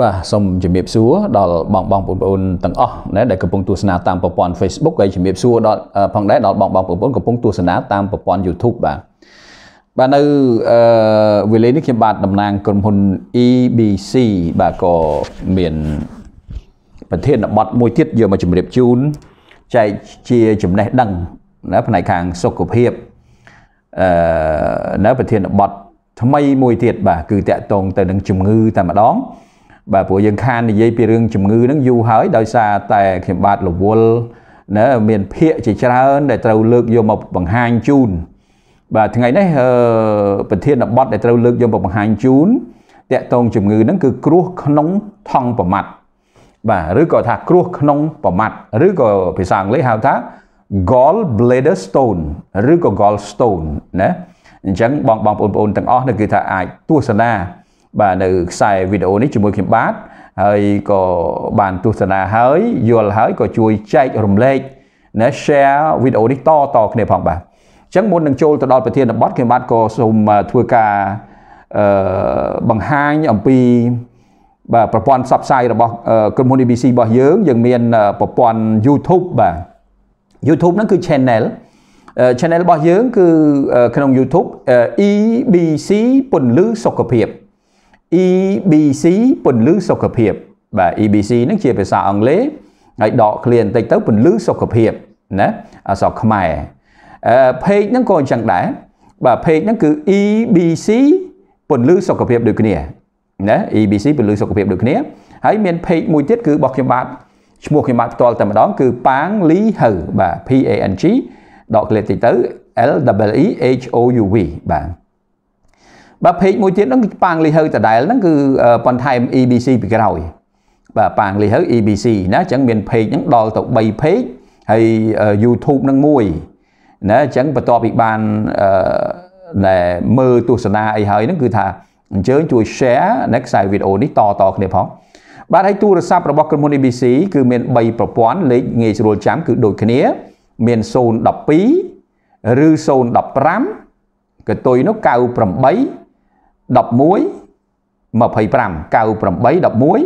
បាទសូមជំរាបសួរដល់បងបងបងប្អូនទាំងអស់ណែដែលកំពុងទស្សនាតាមប្រព័ន្ធ Facebook ហើយជំរាបសួរដល់ផងដែរដល់បងបងបងប្អូនកំពុងទស្សនាតាមប្រព័ន្ធ YouTube បាទបាទនៅអឺវេលានេះខ្ញុំបាទតំណាងក្រុមហ៊ុន EBC បាទក៏មានប្រធានបទមួយទៀតយកមកជម្រាបជូនចែកជាចំណេះដឹងណាផ្នែកខាងសុខភាពអឺនៅប្រធានបទថ្មីមួយទៀតបាទគឺតកតងទៅនឹងជំងឺតែម្ដងបាទព្រោះយើងខាននិយាយពីរឿងជំងឺហ្នឹងយូរហើយដោយសារតែខ្ញុំបាទរវល់ណាមានភាកជាច្រើនដែលត្រូវលើកយកមកបង្ហាញជូនបាទថ្ងៃនេះប្រធានបទដែលត្រូវលើកយកមកបង្ហាញជូនតកតងជំងឺហ្នឹងគឺគ្រោះក្នុងថង់ប្រមាត់បាទឬក៏ថាគ្រោះក្នុងប្រមាត់ឬក៏ភាសាអង់គ្លេសហៅថា gall bladder stone ឬក៏ gall stone ណាអញ្ចឹងបងបងប្អូនទាំងអស់នេះគឺថាអាចទស្សនាបាទនៅខ្សែវីដេអូនេះជាមួយខ្ញុំបាទហើយក៏បានទស្សនាហើយយល់ហើយក៏ជួយចែករំលែកណា share វីដេអូនេះតតគ្នាផងបាទអញ្ចឹងមុននឹងចូលទៅដល់ប្រធានបទខ្ញុំបាទក៏សូមធ្វើការអឺបង្ហាញអំពីបាទប្រព័ន្ធផ្សព្វផ្សាយរបស់ក្រុមហ៊ុន ABC របស់យើង យើងមានប្រព័ន្ធ YouTube បាទ YouTube ហ្នឹងគឺ channel channel របស់យើងគឺក្នុង YouTube EBC ពន្លឺសុខភាព EBC ពន្លឺសុខភាព បាទ EBC ហ្នឹងជាភាសាអង់គ្លេសហើយដកឃ្លាបន្តិចទៅពន្លឺសុខភាពណាអក្សរខ្មែរអឺ page ហ្នឹងក៏អញ្ចឹងដែរបាទ page ហ្នឹងគឺ EBC ពន្លឺសុខភាពដូចគ្នាណា EBC ពន្លឺសុខភាពដូចគ្នាហើយមាន page មួយទៀតគឺរបស់ខ្ញុំបាទឈ្មោះខ្ញុំបាទផ្ទាល់តែម្ដងគឺប៉ាងលីហៅបាទ P A N G ដកឃ្លាបន្តិចទៅ L W E H O U V បាទបើ page មួយទៀតហ្នឹងគឺប៉ាងលីហៅដដែលហ្នឹងគឺប៉ុន្តែ EBC ពីក្រោយបាទប៉ាងលីហៅ EBC ណាអញ្ចឹងមាន page ហ្នឹងដល់ទៅ3 page ហើយ YouTube ហ្នឹងមួយណាអញ្ចឹងបន្ទាប់ពីបានដែលមើលទស្សនាអីហើយហ្នឹងគឺថាអញ្ជើញជួយ share នៅខ្សែវីដេអូនេះតតគ្នាផងបាទហើយទូរស័ព្ទរបស់ក្រុមហ៊ុន ABC គឺមាន3ប្រព័ន្ធលេខងាយស្រួលចាំគឺដូចគ្នាមាន012ឬ015កតុយនោះ98 11 25 98 11 25បាទមាន012ក៏បាន015ក៏បានណាបាទមួយ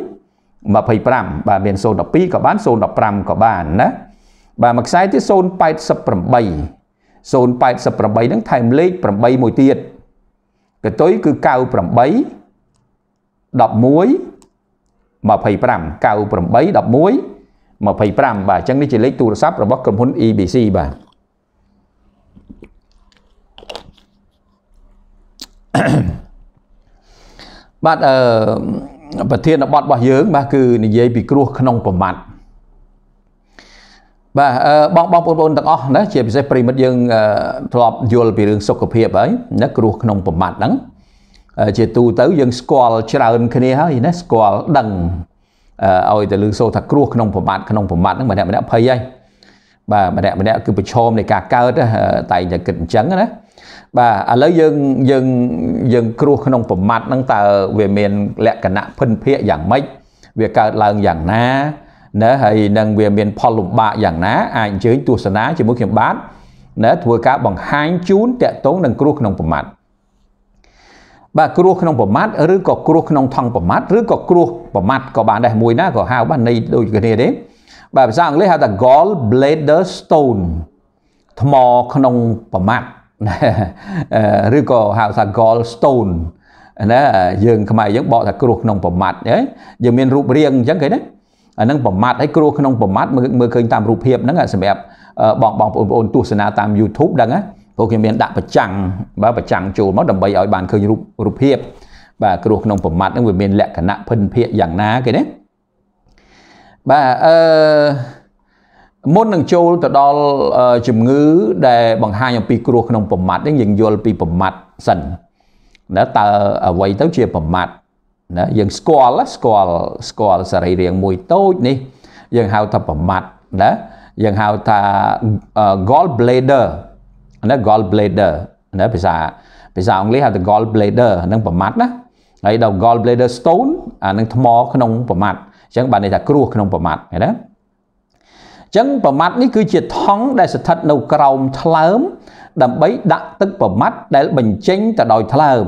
ខ្សែទៀត088 088ហ្នឹងថែមលេខ8មួយទៀតកតុយគឺ98 11 25 98 11 25បាទអញ្ចឹងនេះជាលេខទូរស័ព្ទរបស់ក្រុមហ៊ុន EBC បាទអឺបាទអឺប្រធានបទរបស់យើងបាទគឺនិយាយពីគ្រោះក្នុងប្រមាត់បាទអឺបងបងបងប្អូនទាំងអស់ណាជាពិសេសប្រិមិត្តយើងធ្លាប់យល់ពីរឿងសុខភាពហើយណាគ្រោះក្នុងប្រមាត់ហ្នឹងជាទូទៅយើងស្គាល់ច្រើនគ្នាហើយណាស្គាល់ដឹងឲ្យតែលើសូថាគ្រោះក្នុងប្រមាត់ក្នុងប្រមាត់ហ្នឹងម្នាក់ម្នាក់ភ័យហើយបាទម្នាក់ម្នាក់គឺប្រឈមនៃការកើតតែតែគិតអញ្ចឹងណាបាទឥឡូវយើងយើងយើងគ្រោះក្នុងប្រមាត់ហ្នឹងតើវាមានលក្ខណៈភិនភាកយ៉ាងម៉េចវាកើតឡើងយ៉ាងណាណាហើយនឹងវាមាន ផលលំបាកយ៉ាងណា អាចអញ្ជើញទស្សនាជាមួយខ្ញុំបាទណាធ្វើការបង្ហាញជូនតកតងនឹងគ្រោះក្នុងប្រមាត់បាទគ្រោះក្នុងប្រមាត់ឬក៏គ្រោះក្នុងថង់ប្រមាត់ឬក៏គ្រោះប្រមាត់ក៏បានដែរមួយណាក៏ហៅបានន័យដូចគ្នាទេបាទភាសាអង់គ្លេសហៅថា gall bladder stone ថ្មក្នុងប្រមាត់ឬក៏ហៅថា gall stone ណាយើងខ្មែរយើងបកថាគ្រោះក្នុងប្រមាត់ហ៎យើងមានរូបរាងអញ្ចឹងគេណាអានឹងប្រមាត់ហើយគ្រោះក្នុងប្រមាត់មើលឃើញតាមរូបភាពហ្នឹងសម្រាប់បងបងបងប្អូនទស្សនាតាម YouTube ដឹងណាពួកគេមានដាក់ប្រចាំងបើប្រចាំងចូលមកដើម្បីឲ្យបានឃើញរូបរូបភាពបាទគ្រោះក្នុងប្រមាត់ហ្នឹងវាមានលក្ខណៈភិនភាកយ៉ាងណាគេណាបាទអឺមុននឹងចូលទៅដល់ជំងឺ ដែល បង្ហាញអំពីគ្រោះក្នុងប្រមាត់នេះយើងយល់ពីប្រមាត់សិនណាតើអ្វីទៅជាប្រមាត់ណាយើងស្គាល់ស្គាល់ស្គាល់សរីរាង្គមួយតូចនេះ យើងហៅថាប្រមាត់ណាយើងហៅថា gall bladder ណា gall bladder ណាភាសាភាសាអង់គ្លេសហៅថា gall bladder ហ្នឹងប្រមាត់ណាហើយដល់ gall bladder stone អានឹងថ្មក្នុងប្រមាត់អញ្ចឹងបានន័យថាគ្រោះក្នុងប្រមាត់ឃើញទេចឹងប្រមាត់នេះគឺជាថង់ដែលស្ថិតនៅក្រោមថ្លើមដើម្បីដាក់ទឹកប្រមាត់ដែលបញ្ចេញទៅដោយថ្លើម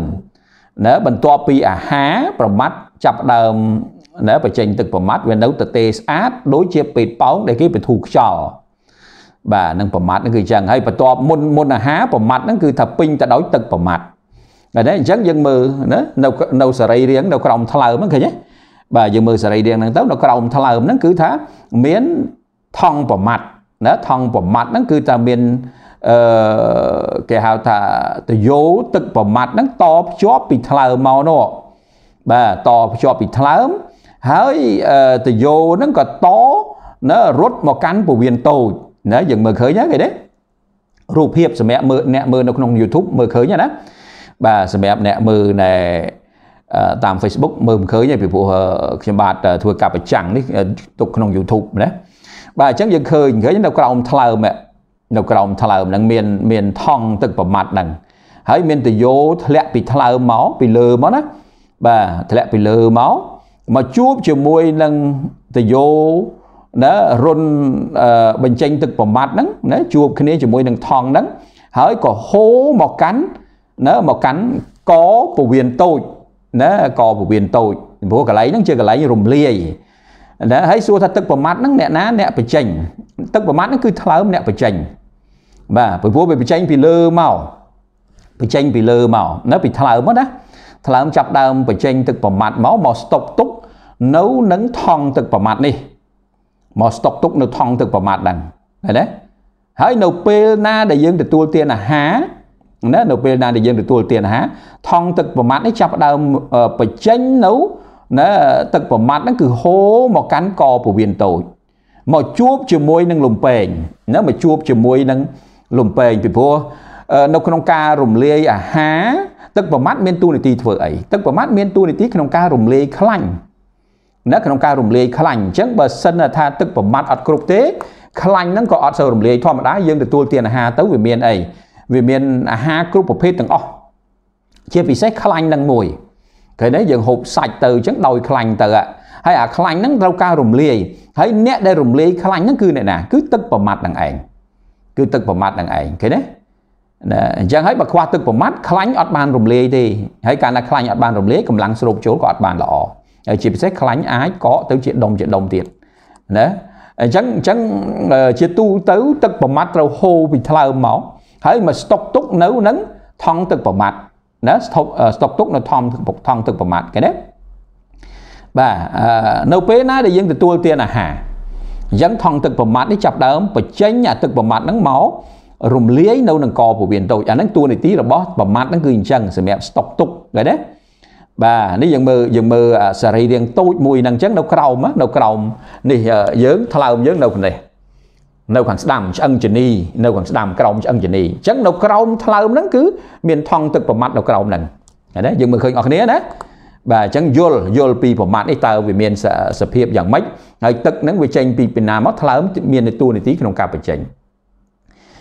ណាបន្ទាប់ពីអាហារប្រមាត់ចាប់ដើមណាបញ្ចេញទឹកប្រមាត់វានៅទៅទេស្អាតដូចជាពេទ្យប៉ោងដែលគេបធូរខ្យល់បាទនឹងប្រមាត់ហ្នឹងគឺចឹងហើយបន្ទាប់មុនមុនអាហារប្រមាត់ហ្នឹងគឺថាពេញទៅដោយទឹកប្រមាត់ហ្នឹងអញ្ចឹងយើងមើលណានៅនៅសរីរាង្គនៅក្រោមថ្លើមហ្នឹងឃើញទេបាទយើងមើលសរីរាង្គហ្នឹងទៅនៅក្រោមថ្លើមហ្នឹងគឺថាមានថងប្រមាត់ណាថងប្រមាត់ហ្នឹងគឺថាមានអឺគេហៅថាតយោទឹកប្រមាត់ហ្នឹងតភ្ជាប់ពីថ្លើមមកនោះបាទតភ្ជាប់ពីថ្លើមហើយតយោហ្នឹងក៏តណារត់មកកាន់ពវៀនតូចណាយើងមើលឃើញហ្នឹងគេទេរូបភាពសម្រាប់មើលអ្នកមើលនៅក្នុង YouTube មើលឃើញណាបាទសម្រាប់អ្នកមើលណែតាម Facebook មើលមិនឃើញទេពីព្រោះខ្ញុំបាទធ្វើការប្រចាំងនេះទុកក្នុង YouTube ណាបាទអញ្ចឹងយើងឃើញឃើញនៅក្រោមថ្លើមនៅក្រោមថ្លើមហ្នឹងមានមានថង់ទឹកប្រមាត់ហ្នឹងហើយមានតយោធ្លាក់ពីថ្លើមមកពីលើមកណាបាទធ្លាក់ពីលើមកមកជួបជាមួយនឹងតយោណារុនបញ្ចេញទឹកប្រមាត់ហ្នឹងណាជួបគ្នាជាមួយនឹងថង់ហ្នឹងហើយក៏ហូរមកកាន់ណាមកកាន់កពវៀនតូចណាកពវៀនតូចព្រោះកន្លែងហ្នឹងជាកន្លែងរំលាយណាហើយសួរថាទឹកប្រមាត់ហ្នឹងអ្នកណាអ្នកបញ្ចេញទឹកប្រមាត់ហ្នឹងគឺថ្លើមអ្នកបញ្ចេញបាទពីព្រោះវាបញ្ចេញពីលើមកបញ្ចេញពីលើមកនៅពីថ្លើមណាថ្លើមចាប់ដើមបញ្ចេញ ទឹកប្រមាត់មកមកស្តុកទុកនៅនឹងថង់ទឹកប្រមាត់នេះមកស្តុកទុកនៅថង់ទឹកប្រមាត់ហ្នឹងឃើញទេហើយនៅពេលណាដែលយើងទទួលទានអាហារណានៅពេលណាដែលយើងទទួលទានអាហារថង់ទឹកប្រមាត់នេះចាប់ដើមបញ្ចេញនៅណាទឹកប្រមាត់ហ្នឹងគឺហូរមកកាន់កពវៀនតូចមកជួបជាមួយនឹងលំពេងណាមកជួបជាមួយនឹងលំពេងពីព្រោះនៅក្នុងការរំលាយអាហារទឹកប្រមាត់មានតួនាទីធ្វើអីទឹកប្រមាត់មានតួនាទីក្នុងការរំលាយខ្លាញ់ណាក្នុងការរំលាយខ្លាញ់អញ្ចឹងបើសិនថាទឹកប្រមាត់អត់គ្រប់ទេខ្លាញ់ហ្នឹងក៏អត់សូវរំលាយធម្មតាយើងទទួលទានអាហារទៅវាមានអីវាមានអាហារគ្រប់ប្រភេទទាំងអស់ជាពិសេសខ្លាញ់នឹងមួយគេនេះយើងហូបសាច់ទៅអញ្ចឹងដោយខ្លាញ់ទៅហើយអាខ្លាញ់ហ្នឹងត្រូវការរំលាយហើយអ្នកដែលរំលាយខ្លាញ់ហ្នឹងគឺអ្នកណាគឺទឹកប្រមាត់នឹងឯងគឺទឹកប្រមាត់នឹងឯងឃើញទេណាអញ្ចឹងហើយបើខ្វះទឹកប្រមាត់ខ្លាញ់អត់បានរំលាយទេហើយកាលណាខ្លាញ់អត់បានរំលាយកម្លាំងស្រូបចូលក៏អត់បានល្អហើយជាពិសេសខ្លាញ់អាចកកទៅជាដុំជាដុំទៀតណាអញ្ចឹងអញ្ចឹងជាទូទៅទឹកប្រមាត់ត្រូវហូរពីថ្លើមមកហើយមកស្តុកទុកនៅនឹងថង់ទឹកប្រមាត់ណាស្តុកស្តុកទុកនៅថំទឹកថងទឹកប្រមាត់គេណាបាទនៅពេលណាដែលយើងទទួលទានអាហារអញ្ចឹងថងទឹកប្រមាត់នេះចាប់ដើមបញ្ចេញអាទឹកប្រមាត់ហ្នឹងមករំលាយនៅនឹងកពវៀនតូចអាហ្នឹងតួនាទីរបស់ប្រមាត់ហ្នឹងគឺអញ្ចឹងសម្រាប់ស្តុកទុកគេណាបាទនេះយើងមើលយើងមើលសរីរាង្គតូចមួយហ្នឹងអញ្ចឹងនៅក្រោមនៅក្រោមនេះយើងថ្លើមយើងនៅនេះនៅខាងស្ដាំឆ្អឹងជនីនៅខាងស្ដាំក្រោមឆ្អឹងជនីអញ្ចឹងនៅក្រោមថ្លើមហ្នឹងគឺមានថង់ទឹកប្រមាត់នៅក្រោមហ្នឹងណាយើងមើលឃើញអស់គ្នាណាបាទអញ្ចឹងយល់យល់ពីប្រមាត់នេះតើវាមានសភាពយ៉ាងម៉េចហើយទឹកហ្នឹងវាចេញពីពីណាមកថ្លើម មានតួនាទីក្នុងការបញ្ចេញ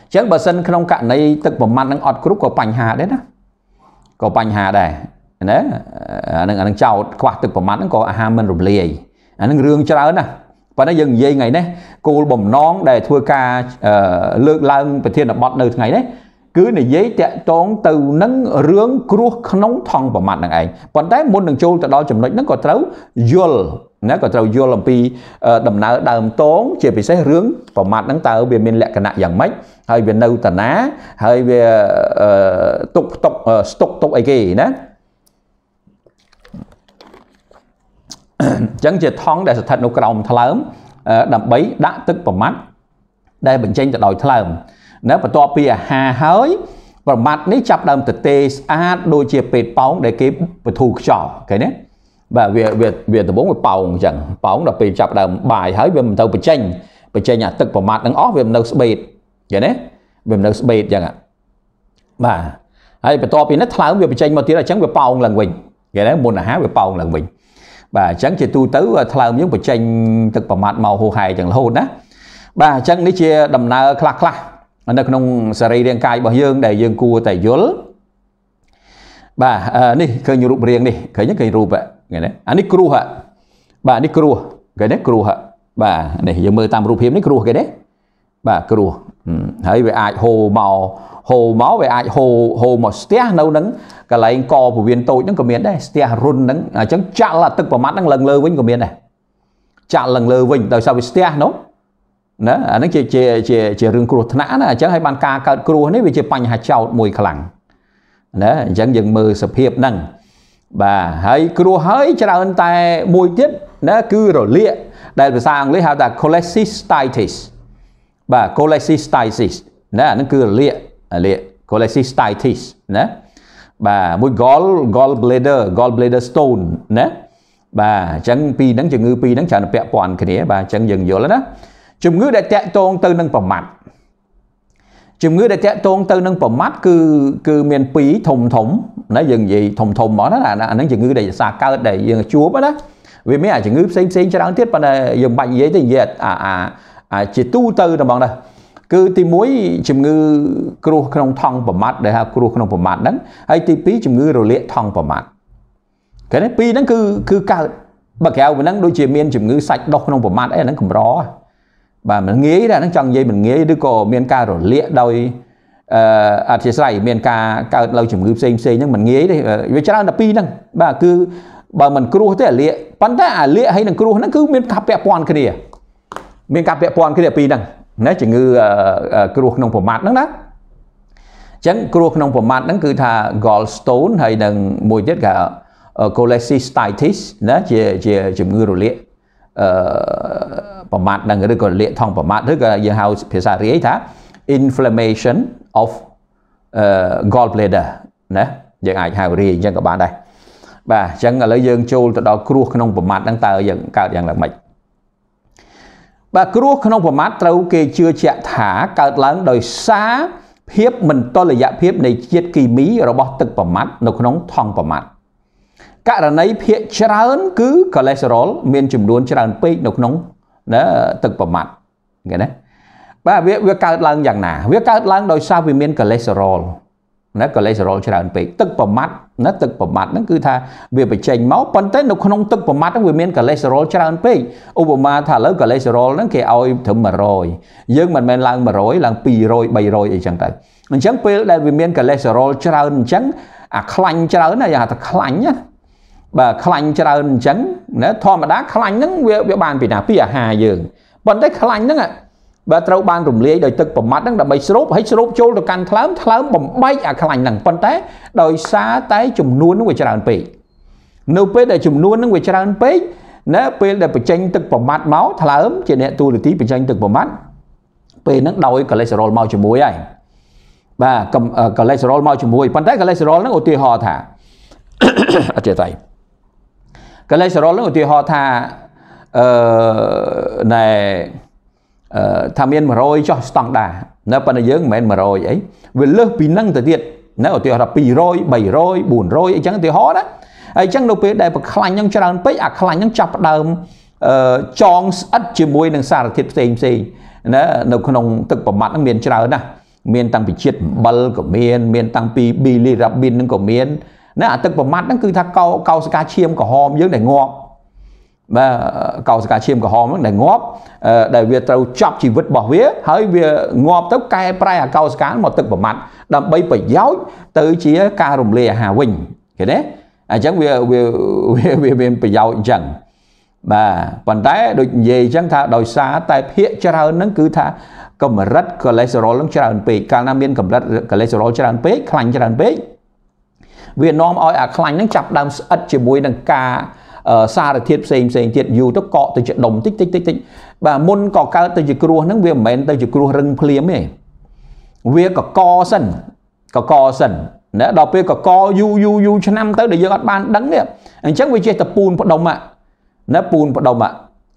អញ្ចឹងបើសិនក្នុងករណីទឹកប្រមាត់ហ្នឹងអត់គ្រប់ក៏បញ្ហាដែរណាក៏បញ្ហាដែរណាអានឹងអានឹងចោតខ្វះទឹកប្រមាត់ហ្នឹងក៏អាហារមិនរំលាយអានឹងរឿងច្រើនណាស់ប៉ុន្តែយើងនិយាយថ្ងៃនេះគោលបំណងដែលធ្វើការលើកឡើងប្រធានបទនៅថ្ងៃនេះគឺនិយាយតាក់ទងទៅនឹងរឿងគ្រោះក្នុងថងប្រមាត់នឹងឯងប៉ុន្តែមុននឹងចូលទៅដល់ចំណុចហ្នឹងក៏ត្រូវយល់ណាក៏ត្រូវយល់អំពីដំណើរដើមតងជាពិសេសរឿងប្រមាថហ្នឹងតើវាមានលក្ខណៈយ៉ាងម៉េចហើយវានៅតាណាហើយវាទុកទុកស្ទុកទុកអីគេណាអញ្ចឹងជាថង់ដែលស្ថិតនៅក្រោមថ្លើមដើម្បីដាក់ទឹកប្រមាត់ដែលបញ្ចេញទៅដោយថ្លើមណាបន្ទាប់ពីអាហារហើយប្រមាត់នេះចាប់ដើមទៅទេស្អាតដូចជាពេទ្យប៉ោងដែលគេបធូរខ្យល់ឃើញទេបាទវាវាវាដំបងវាប៉ោងអញ្ចឹងប៉ោងដល់ពេលចាប់ដើមបាយហើយវាមិនទៅបញ្ចេញបញ្ចេញអាទឹកប្រមាត់នឹងអស់វាមិននៅស្បេតឃើញទេវាមិននៅស្បេតអញ្ចឹងបាទហើយបន្ទាប់ពីនេះថ្លើមវាបញ្ចេញមកទៀតអញ្ចឹងវាប៉ោងឡើងវិញឃើញទេមុនអាហារវាប៉ោងឡើងវិញបាទអញ្ចឹងជាទូទៅថ្លើមយើងបញ្ចេញទឹកប្រមាត់មកហូរហែចឹងរហូតណាបាទអញ្ចឹងនេះជា ដំណើរខ្លះខ្លះនៅក្នុងសរីរាង្គកាយរបស់យើងដែលយើងគួរតែយល់បាទនេះឃើញរូបរាងនេះឃើញឃើញរូបហ្នឹងណាអានេះគ្រោះបាទនេះគ្រោះឃើញណាគ្រោះបាទនេះយើងមើលតាមរូបភាពនេះគ្រោះគេទេបាទគ្រោះហើយវាអាចហូរមកហូរមកវាអាចហូរហូរមកស្ទះនៅនឹងកន្លែងកពវៀនតូចហ្នឹងក៏មានដែរស្ទះរុនហ្នឹងអញ្ចឹងចាក់ទឹកប្រមាត់ហ្នឹងឡើងលើវិញក៏មានដែរចាក់ឡើងលើវិញដោយសារវាស្ទះនោះណាអាហ្នឹងជាជាជាជារឿងគ្រោះថ្នាក់ណាអញ្ចឹងឲ្យបានការកើតគ្រោះនេះវាជាបញ្ហាចោតមួយខ្លាំងណាអញ្ចឹងយើងមើលសភាពហ្នឹងបាទហើយគ្រោះហើយច្រើនតែមួយទៀតណាគឺរលាកដែលភាសាអង់គ្លេសហៅថា cholestasis បាទ cholecystitis ណាអានឹងគឺរលាករលាក cholecystitis ណាបាទមួយ gall gall bladder gall bladder stone ណាបាទអញ្ចឹងពីរហ្នឹងជំងឺពីរហ្នឹងច្រើនពាក់ព័ន្ធគ្នាបាទអញ្ចឹងយើងយល់ណាជំងឺដែលតាក់ទងទៅនឹងប្រមាត់ជំងឺដែលតាក់ទងទៅនឹងប្រមាត់គឺគឺមាន2ធំធំណាយើងនិយាយធំធំហ្មងណាអាហ្នឹងជំងឺដែលសាកើតដែលយើងជួបណាវាមានអាជំងឺផ្សេងផ្សេងច្រើនទៀតប៉ុន្តែយើងបាច់និយាយទៅនិយាយអាអាអាចជាទូទៅតែបងណាគឺទី1ជំងឺ គ្រោះក្នុងថង់ប្រមាត់ដែលហៅគ្រោះក្នុងប្រមាត់ហ្នឹងហើយទី2ជំងឺរលាកថង់ប្រមាត់គេនេះពីរហ្នឹង គឺគឺកើតបើក្រៅពីហ្នឹងដូចជាមាន ជំងឺសាច់ដុះក្នុងប្រមាត់អីហ្នឹងកម្របាទមិនងាយដែរហ្នឹងចង់និយាយមិនងាយឬក៏មានការរលាកដោយអឺអធិស្ស្រ័យមានការកើតលើជំងឺផ្សេងផ្សេងហ្នឹងមិនងាយទេវាច្រើនតែពីរហ្នឹងបាទគឺបើមិនគ្រោះទេអាលាកប៉ុន្តែអាលាកហើយនឹងគ្រោះហ្នឹងគឺមានការពាក់ព័ន្ធគ្នាមានការពាក់ព័ន្ធគ្នាពីរហ្នឹងណាជំងឺគ្រោះក្នុងប្រមាត់ហ្នឹងណាចឹងគ្រោះក្នុងប្រមាត់ហ្នឹងគឺថា gallstone ហើយនឹងមួយទៀតគេ cholecystitis ណាជាជាជំងឺរលាកអឺប្រមាត់ហ្នឹងឬក៏លាកថង់ប្រមាត់ឬក៏យើងហៅភាសារាយថា inflammation of uh, gallbladder ណាយើងអាចហៅរាយអញ្ចឹងក៏បានដែរបាទអញ្ចឹងឥឡូវយើងចូលទៅដល់គ្រោះក្នុងប្រមាត់ហ្នឹងតើយើងកើតយ៉ាងម៉េចបាទគ្រោះក្នុងប្រមាថត្រូវគេជឿជាក់ថាកើតឡើង ដោយសារភាពមិនតុល្យភាពនៃ ជាតិគីមីរបស់ ទឹកប្រមាត់នៅក្នុងថង់ប្រមាត់ករណីភាគច្រើន គឺកូលេស្តេរ៉ុលមានចំនួនច្រើនពេកនៅក្នុងទឹកប្រមាត់គេណាបាទវាវាកើតឡើងយ៉ាងណាវាកើតឡើង ដោយសារវាមានកូលេស្តេរ៉ុលណាកូលេស្តេរ៉ុលច្រើនពេកទឹកប្រមាត់ណាទឹកប្រមាត់ហ្នឹងគឺថាវាបញ្ចេញមកប៉ុន្តែនៅក្នុងទឹកប្រមាត់ហ្នឹងវាមានកូលេស្តេរ៉ុលច្រើនពេកឧបមាថាឥឡូវកូលេស្តេរ៉ុលហ្នឹងគេឲ្យត្រឹម100យើងមិនមែនឡើង100ឡើង200 300អីចឹងទៅអញ្ចឹងពេលដែលវាមានកូលេស្តេរ៉ុលច្រើនអញ្ចឹងអាខ្លាញ់ច្រើនណាគេហៅថាខ្លាញ់ណាបាទខ្លាញ់ច្រើនអញ្ចឹងណាធម្មតាខ្លាញ់ហ្នឹងវាវាបានពីណាពីអាហារយើងប៉ុន្តែខ្លាញ់ហ្នឹងបើត្រូវបានរំលាយដោយទឹកប្រមាត់ហ្នឹងដើម្បីស្រូបហើយស្រូបចូលទៅកាន់ថ្លើមថ្លើមបំបែកអាខ្លាញ់ហ្នឹងប៉ុន្តែដោយសារតែចំនួនហ្នឹងវាច្រើនពេកនៅពេលដែលចំនួនហ្នឹងវាច្រើនពេកណាពេលដែលបញ្ចេញទឹកប្រមាត់មកថ្លើមជាអ្នកទូលទីបញ្ចេញទឹកប្រមាត់ពេលហ្នឹងដោយកូលេស្តេរ៉ុលមកជាមួយហើយបាទកូលេស្តេរ៉ុលមកជាមួយប៉ុន្តែកូលេស្តេរ៉ុលហ្នឹងឧទាហរណ៍ថាអត់ចេះតែកូលេស្តេរ៉ុលហ្នឹងឧទាហរណ៍ថាអឺណែថាមាន100ចោះស្តង់ដា នៅប៉ុន្តែយើងមិនមែន100អីវាលើសពីនឹងទៅទៀតណាឧទាហរណ៍200 300 400អីចឹងឧទាហរណ៍ណាហើយចឹងនៅពេលដែលប្រខ្លាញ់នឹងច្រើនពេកអាខ្លាញ់នឹងចាប់ផ្ដើមចងស្អិតជាមួយនឹងសារធាតុផ្សេងផ្សេងណានៅក្នុងទឹកប្រមាត់នឹងមានច្រើនណាស់មានតាំងពីជាតិអំបិលក៏មានមានតាំងពីប៊ីលីរ៉ាប៊ីននឹងក៏មានណាអាទឹកប្រមាត់ហ្នឹងគឺថាកោកោសិកាឈាមក្រហមយើងដែលងាប់បាទកោសិកាឈាមក្រហមហ្នឹងដែលងាប់ដែលវាត្រូវចាប់ជីវិតរបស់វា ហើយវាងាប់ទៅកែប្រែអាកោសិកាមកទឹកប្រមាត់ដើម្បីប្រយោជន៍ទៅជាការរំលាយអាហារវិញឃើញទេអញ្ចឹងវាវាវាមានប្រយោជន៍អញ្ចឹងបាទប៉ុន្តែដូចនិយាយអញ្ចឹងថាដោយសារតែភាកច្រើនហ្នឹងគឺថាកម្រិតកូលេស្តេរ៉ុលហ្នឹងច្រើនពេកកាលណាមានកម្រិតកូលេស្តេរ៉ុលច្រើនពេកខ្លាញ់ច្រើនពេកវានាំឲ្យអាខ្លាញ់ហ្នឹងចាប់ដើមស្អិតជាមួយនឹងការសារធាតុផ្សេងផ្សេងទៀតយូរទៅកកទៅជាដុំតិចតិចតិចតិចបាទមុនក៏កើតទៅជាគ្រោះហ្នឹងវាមិនមែនទៅជាគ្រោះរឹងភ្លាមទេវាកកសិនកកសិនណាដល់ពេលកកយូរយូរយូរឆ្នាំទៅដែលយើងអត់បានដឹងទេអញ្ចឹងវាចេះតែពូនផ្ដុំណាពូនផ្ដុំ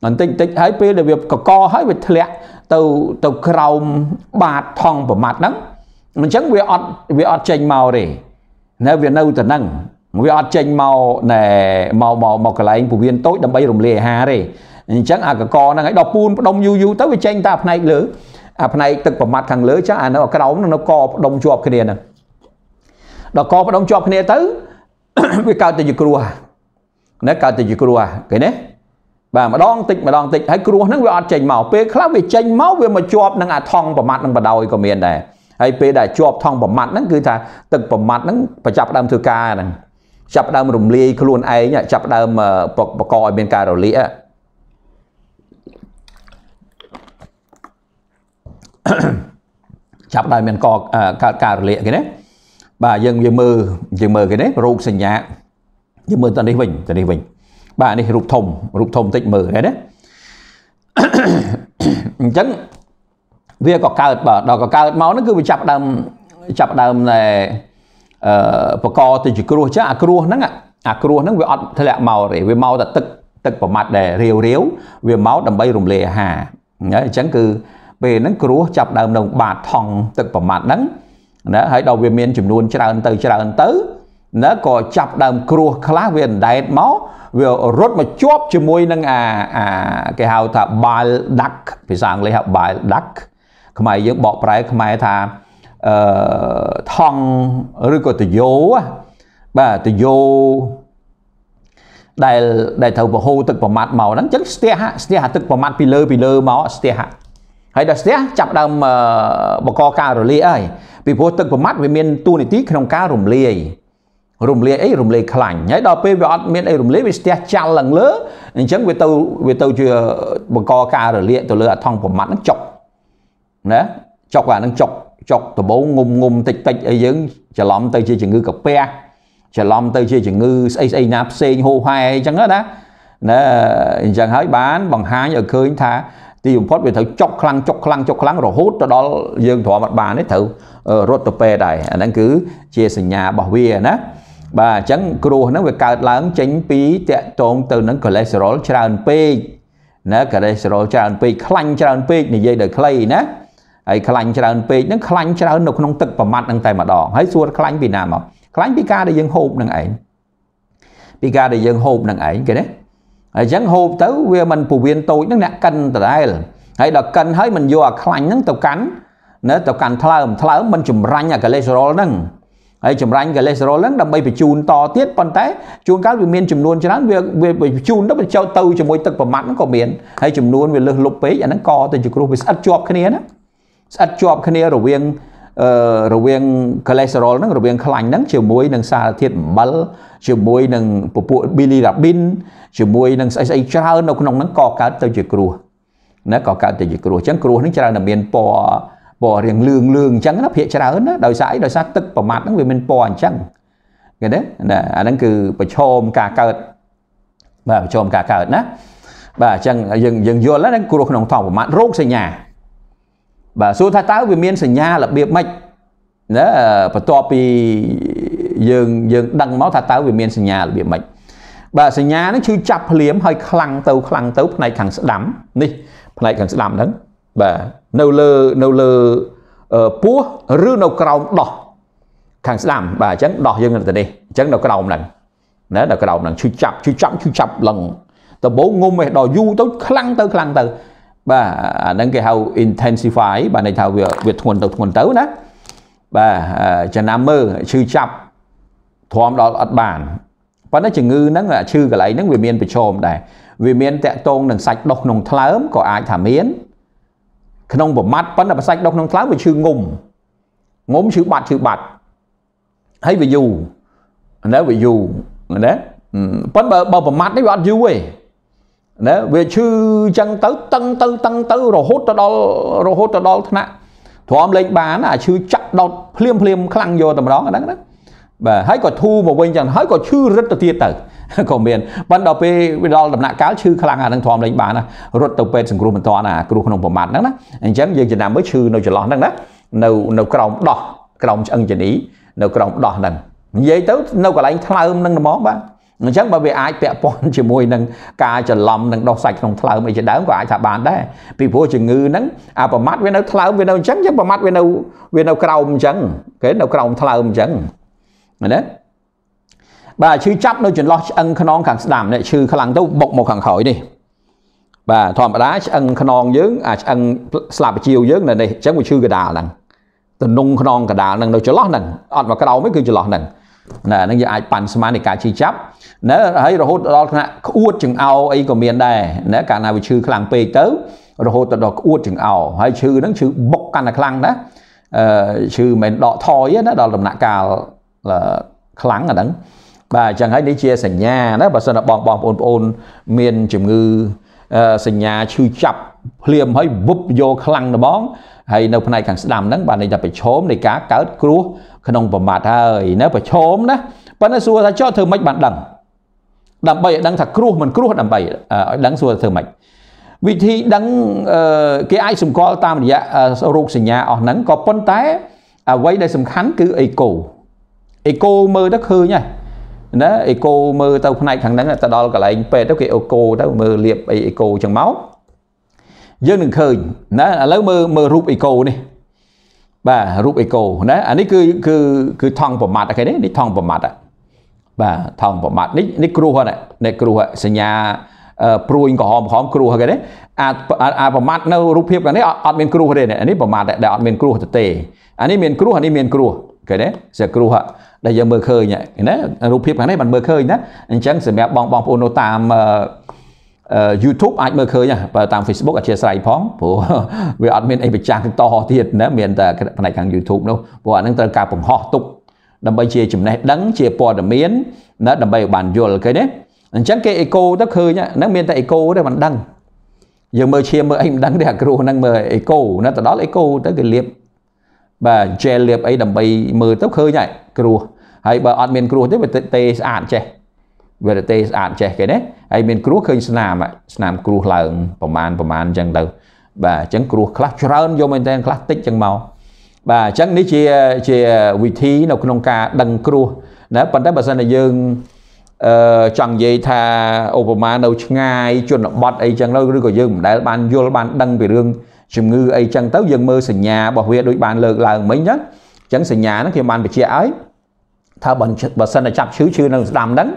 បន្តិចតិចហើយពេលដែលវាកកហើយវាធ្លាក់ ទៅទៅក្រោមបាតថងប្រមាត់ហ្នឹងអញ្ចឹងវាអត់វាអត់ចេញមកទេណាវានៅតែហ្នឹងវាអត់ចេញមកណែមកមកមកកន្លែងពោះវៀនតូចដើម្បី រំលាយអាហារទេអញ្ចឹងអាកកហ្នឹងឲ្យដល់ពូនផ្ដុំយូរយូរទៅវាចេញតែផ្នែកលើអាផ្នែកទឹកប្រមាត់ខាងលើចឹងអានៅក្រោមនឹងនៅកផ្ដុំជាប់គ្នាហ្នឹងដល់កផ្ដុំជាប់គ្នាទៅវាកើតទៅជាគ្រោះណាកើតទៅជាគ្រោះគេណាបាទម្ដងតិចម្ដងតិចហើយគ្រោះហ្នឹងវាអត់ចេញមកពេលខ្លះវាចេញមកវាមកជាប់នឹងអាថងប្រមាត់នឹងបដ ாய் ក៏មានដែរហើយពេលដែលជាប់ថងប្រមាត់ហ្នឹងគឺថាទឹកប្រមាត់ហ្នឹងប្រចាប់ដើមធ្វើការហ្នឹងចាប់ដើមរំលាយខ្លួនឯងចាប់ដើមបកកឲ្យមានការរលាកចាប់ដើមមានកកើតការរលាកគេណាបាទយើងវាមើលយើងមើលគេណារូបសញ្ញាយើងមើលតនេះវិញតនេះវិញបាទនេះរូបធំរូបធំតិចមើលគេណាអញ្ចឹងវាក៏កើតបាទដល់ក៏កើតមកហ្នឹងគឺវាចាប់ដើមចាប់ដើមតែបកទៅជាគ្រោះចាអាគ្រោះហ្នឹងអាគ្រោះហ្នឹងវាអត់ធ្លាក់មកទេវាមកតែទឹកទឹកប្រមាត់ដែលរាវរាវវាមកដើម្បីរំលាយអាហារអញ្ចឹងគឺពេលហ្នឹងគ្រោះចាប់ដើមនៅបាតថង់ទឹកប្រមាត់ហ្នឹងណាហើយដល់វាមានចំនួន ច្រើនទៅច្រើនទៅណាក៏ចាប់ដើមគ្រោះខ្លះវាអណ្ដែតមកវារត់មកជាប់ជាមួយនឹងអាអាគេហៅថា bile duct ភាសាអង់គ្លេសហៅ bile duct ខ្មែរយើងបកប្រែខ្មែរថាអឺថងឬក៏តយោបាទតយោដែលដែលត្រូវពហូទឹកប្រមាត់មកហ្នឹងអញ្ចឹងស្ទះស្ទះទឹកប្រមាត់ពីលើពីលើមកស្ទះហើយដល់ស្ទះចាប់ដើមបកការរលាយហើយពីព្រោះទឹកប្រមាត់វាមានតួនាទីក្នុងការរំលាយរំលាយអីរំលាយខ្លាញ់ហើយដល់ពេលវាអត់មានអីរំលាយវាស្ទះចាល់ឡើងលើអញ្ចឹងវាទៅវាទៅជាបង្កការរលាកទៅលើអាថងប្រមាត់ហ្នឹងចុកណាចុកអាហ្នឹងចុកចុកដបងងុំងុំតិចតិចអីយើងច្រឡំទៅជាជំងឺកាពះច្រឡំទៅជាជំងឺស្អីស្អីណាផ្សេងហូហែអីចឹងណាណាអញ្ចឹងហើយបានបង្ហាញឲ្យឃើញថាទីបំផុតវាត្រូវចុកខ្លាំងចុកខ្លាំងចុកខ្លាំងរហូតទៅដល់យើងទ្រាំអត់បានទេត្រូវរត់ទៅពេទ្យដែរអាហ្នឹងគឺជាសញ្ញារបស់វាណាបាទអញ្ចឹងគ្រោះហ្នឹងវាកើតឡើងចេញពីតកតងទៅនឹងកូលេស្តេរ៉ុលច្រើនពេកណាកូលេស្តេរ៉ុលច្រើនពេកខ្លាញ់ច្រើនពេកនិយាយដល់ខ្លីណាហើយខ្លាញ់ច្រើនពេកហ្នឹងខ្លាញ់ច្រើននៅក្នុងទឹកប្រមាត់ហ្នឹងតែម្ដងហើយសួរខ្លាញ់ពីណាមកខ្លាញ់ពីការដែលយើងហូបនឹងឯងពីការដែលយើងហូបនឹងឯងគេណាអញ្ចឹងហូបទៅវាមិនពវៀនតូចហ្នឹងអ្នកកិនដដែលហើយដល់កិនហើយមិនយកអាខ្លាញ់ហ្នឹងទៅកាន់នៅទៅកាន់ថ្លើមថ្លើមមិនចម្រាញ់អាកូលេស្តេរ៉ុលហ្នឹងហើយចម្រាញ់កូលេស្តេរ៉ុលហ្នឹងដើម្បីបញ្ជូនតទៀតប៉ុន្តែ ជួនកាលវាមានចំនួនច្រើនវាបញ្ជូនទៅបញ្ចូលទៅជាមួយទឹកប្រមាត់ហ្នឹងក៏មានហើយចំនួនវាលើសលប់ពេកអាហ្នឹងក៏ទៅជាគ្រោះវាស្អិតជាប់គ្នាណាស្អិតជាប់គ្នារវាងអឺរវាងកូលេស្តេរ៉ុលហ្នឹងរវាងខ្លាញ់ហ្នឹងជាមួយនឹងសារធាតុអំបិលជាមួយនឹងពពួកប៊ីលីរ៉ាប៊ីនជាមួយនឹងស្អីស្អីច្រើននៅក្នុងហ្នឹងក៏កើតទៅជាគ្រោះណាក៏កើតទៅជាគ្រោះអញ្ចឹងគ្រោះហ្នឹងច្រើនតែមានពណ៌ពណ៌រៀងលឿងលឿងអញ្ចឹងណាភាកច្រើនណាដោយសារអីដោយសារទឹកប្រមាត់ហ្នឹងវាមានពណ៌អញ្ចឹងឃើញទេណាអាហ្នឹងគឺប្រឈមការកើតបាទប្រឈមការកើតណាបាទអញ្ចឹងយើងយើងយល់ហើយគ្រោះក្នុងធម្មប្រមាត់រោគសញ្ញាបាទសួរថាតើវាមានសញ្ញារបៀបម៉េចណាបន្ទាប់ពីយើងយើង ដឹងមកថាតើវាមានសញ្ញារបៀបម៉េចបាទសញ្ញាហ្នឹងគឺចាប់ភ្លាមហើយខ្លាំងទៅខ្លាំងទៅផ្នែកខាងស្ដាំនេះផ្នែកខាងស្ដាំហ្នឹងបាទនៅលើនៅលើពោះឬនៅក្រោមដោះខាងស្ដាំបាទអញ្ចឹងដោះយើងនៅទៅនេះអញ្ចឹងនៅក្រោមហ្នឹងណានៅក្រោមហ្នឹងឈឺចាប់ឈឺចាប់ឈឺចាប់ឡើងដំបូងងុំឯដល់យូរទៅខ្លាំងទៅខ្លាំងទៅបាទអាហ្នឹងគេហៅ intensify បាទន័យថាវាវាធ្ងន់ទៅធ្ងន់ទៅណាបាទចំណាំមើឈឺចាប់ទ្រាំដល់អត់បានប៉ុន្តែជំងឺហ្នឹងឈឺកន្លែងហ្នឹងវាមានប្រឈមដែរវាមានតាក់ទងនឹងសាច់ដុះក្នុងថ្លើមក៏អាចថាមាន ក្នុងប្រមាត់ប៉ុន្តែប្រសាច់ដុះក្នុងថ្លើមវាឈឺងុំងុំឈឺបាត់ឈឺបាត់ហើយវាយូរនៅវាយូរណាប៉ុន្តែបើប្រមាត់នេះវាអត់យូរទេណាវាឈឺចឹងទៅតឹងទៅតឹងទៅរហូតទៅដល់រហូតទៅដល់ថ្នាក់ទ្រាំលេងបានអាឈឺចាក់ដោតភ្លាមភ្លាមខ្លាំងយកតម្រងហ្នឹងណាបាទហើយក៏ធូរមកវិញចឹងហើយក៏ឈឺរឹតទៅទៀតទៅក៏មានប៉ុន្តែដល់ពេលវាដល់ដំណាក់កាលឈឺខ្លាំងអានឹងទ្រាំលេងបានណារត់ទៅពេទ្យសង្គ្រោះមិនទាន់អាគ្រោះក្នុងប្រមាត់ហ្នឹងណាអញ្ចឹងយើងចំណាំមើលឈឺនៅចន្លោះហ្នឹងណានៅនៅក្រោមដោះក្រោមឆ្អឹងជនីនៅក្រោមដោះហ្នឹងនិយាយទៅនៅកន្លែងថ្លើមហ្នឹងហ្មងបាទអញ្ចឹងបើវាអាចពាក់ព័ន្ធជាមួយនឹងការច្រឡំនឹងដុសសាច់ក្នុងថ្លើមអីជាដើមក៏អាចថាបានដែរពីព្រោះជំងឺហ្នឹងអាប្រមាត់វានៅថ្លើមវានៅអញ្ចឹងចឹងប្រមាត់វានៅវានៅក្រោមអញ្ចឹងគេនៅក្រោមថ្លើមអញ្ចឹងណាបាទឈឺចាប់នៅចន្លោះឆ្អឹងខ្នងខាងស្ដាំនេះឈឺខ្លាំងទៅបុកមកខាងក្រោយនេះបាទធម្មតាឆ្អឹងខ្នងយើងអាឆ្អឹងស្លាបជាវយើងនៅនេះអញ្ចឹងវាឈឺកដាលហ្នឹងទំនុងខ្នងកដាលហ្នឹងនៅចន្លោះហ្នឹងអត់មកក្រោមទេគឺចន្លោះហ្នឹងណាហ្នឹងយើងអាចប៉ាន់ស្មាននៃការជីចាប់ណាហើយរហូតដល់ថ្នាក់ក្អួតចង្អោអីក៏មានដែរណាកាលណាវាឈឺខ្លាំងពេកទៅរហូតទៅដល់ក្អួតចង្អោហើយឈឺហ្នឹងឈឺបុកកាន់តែខ្លាំងណាអឺឈឺមិនដកថយណាដល់ដំណាក់កាលខ្លាំងអាហ្នឹងបាទអញ្ចឹងហើយនេះជាសញ្ញាណាបើសិនតែបងបងប្អូនប្អូនមានជំងឺសញ្ញាឈឺចាប់ភ្លាមហើយវឹបយកខ្លាំងត្បងហើយនៅផ្នែកខាងស្ដាំហ្នឹងបាទនេះថាប្រឈមនៃការកើតគ្រោះក្នុងប្រមាថហើយនៅប្រឈមណាប៉ុន្តែសួរថាចោះធ្វើម៉េចបានដឹងដើម្បីឲ្យដឹងថាគ្រោះមិនគ្រោះដើម្បីឲ្យដឹងសួរធ្វើម៉េចវិធីដឹងគេអាចសម្គាល់តាមរយៈរោគសញ្ញាអស់ហ្នឹងក៏ប៉ុន្តែអ្វីដែលសំខាន់គឺអេកូអេកូមើលទៅឃើញហើយណាអេកូមើលទៅផ្នែកខាងហ្នឹងទៅដល់កន្លែងពេទ្យទៅគេអេកូទៅមើលលាបអីអេកូចឹងមកយើងនឹងឃើញណាឥឡូវមើលមើលរូបអេកូនេះបាទរូបអេកូណាអានេះគឺគឺគឺថងប្រមាត់អីគេនេះនេះថងប្រមាត់បាទថងប្រមាត់នេះនេះគ្រោះហ្នឹងនេះគ្រោះសញ្ញាព្រួយក្រហមក្រហមគ្រោះគេណាអាចអាចប្រមាថនៅរូបភាពនេះអត់មានគ្រោះទេអានេះប្រមាថដែរអត់មានគ្រោះទៅទេអានេះមានគ្រោះអានេះមានគ្រោះគេណាជាគ្រោះដែលយើងមើលឃើញណារូបភាពខាងនេះមិនមើលឃើញណាអញ្ចឹងសម្រាប់បងបងប្អូននៅតាម YouTube អាចមើលឃើញបើតាម Facebook អធិស្ស្រ័យផងព្រោះវាអត់មានអីប្រចាំតទៀតណាមានតែផ្នែកខាង YouTube នោះព្រោះអានឹងត្រូវការបង្ហោះទុក ដើម្បីជាចំណេះដឹងជាព័ត៌មានណាដើម្បីឲ្យបានយល់ឃើញទេអញ្ចឹងគេអេកូទៅឃើញហ្នឹងមានតែអេកូទេមិនដឹងយើងមើលឈាមមើលអីមិនដឹងទេអាគ្រោះហ្នឹងមើលអេកូណាទៅដល់អេកូទៅគេលាបបាទ gel លាបអីដើម្បីមើលទៅឃើញហើយគ្រោះហើយបើអត់មានគ្រោះទេវាទេស្អាតចេះវេរទេស្អាតចេះគេណាហើយមានគ្រោះឃើញស្នាមស្នាមគ្រោះឡើងប្រមាណប្រមាណអញ្ចឹងទៅបាទអញ្ចឹងគ្រោះខ្លះច្រើនយកមែនតើខ្លះតិចអញ្ចឹងមកបាទអញ្ចឹងនេះជាជាវិធីនៅក្នុងការដឹងគ្រោះណាប៉ុន្តែបើសិនតែយើងអឺចង់និយាយថាឧបមានៅឆ្ងាយជនបទអីចឹងទៅឬក៏យើងមិនដែលបានយល់បានដឹងពីរឿងជំងឺអីចឹងទៅយើងមើលសញ្ញារបស់វាដូចបានលើកឡើងមិញចឹងអញ្ចឹងសញ្ញាហ្នឹងគេបានបញ្ជាក់ឲ្យថាបើសិនតែចាប់ឈឺឈឺនឹងស្ដាំហ្នឹង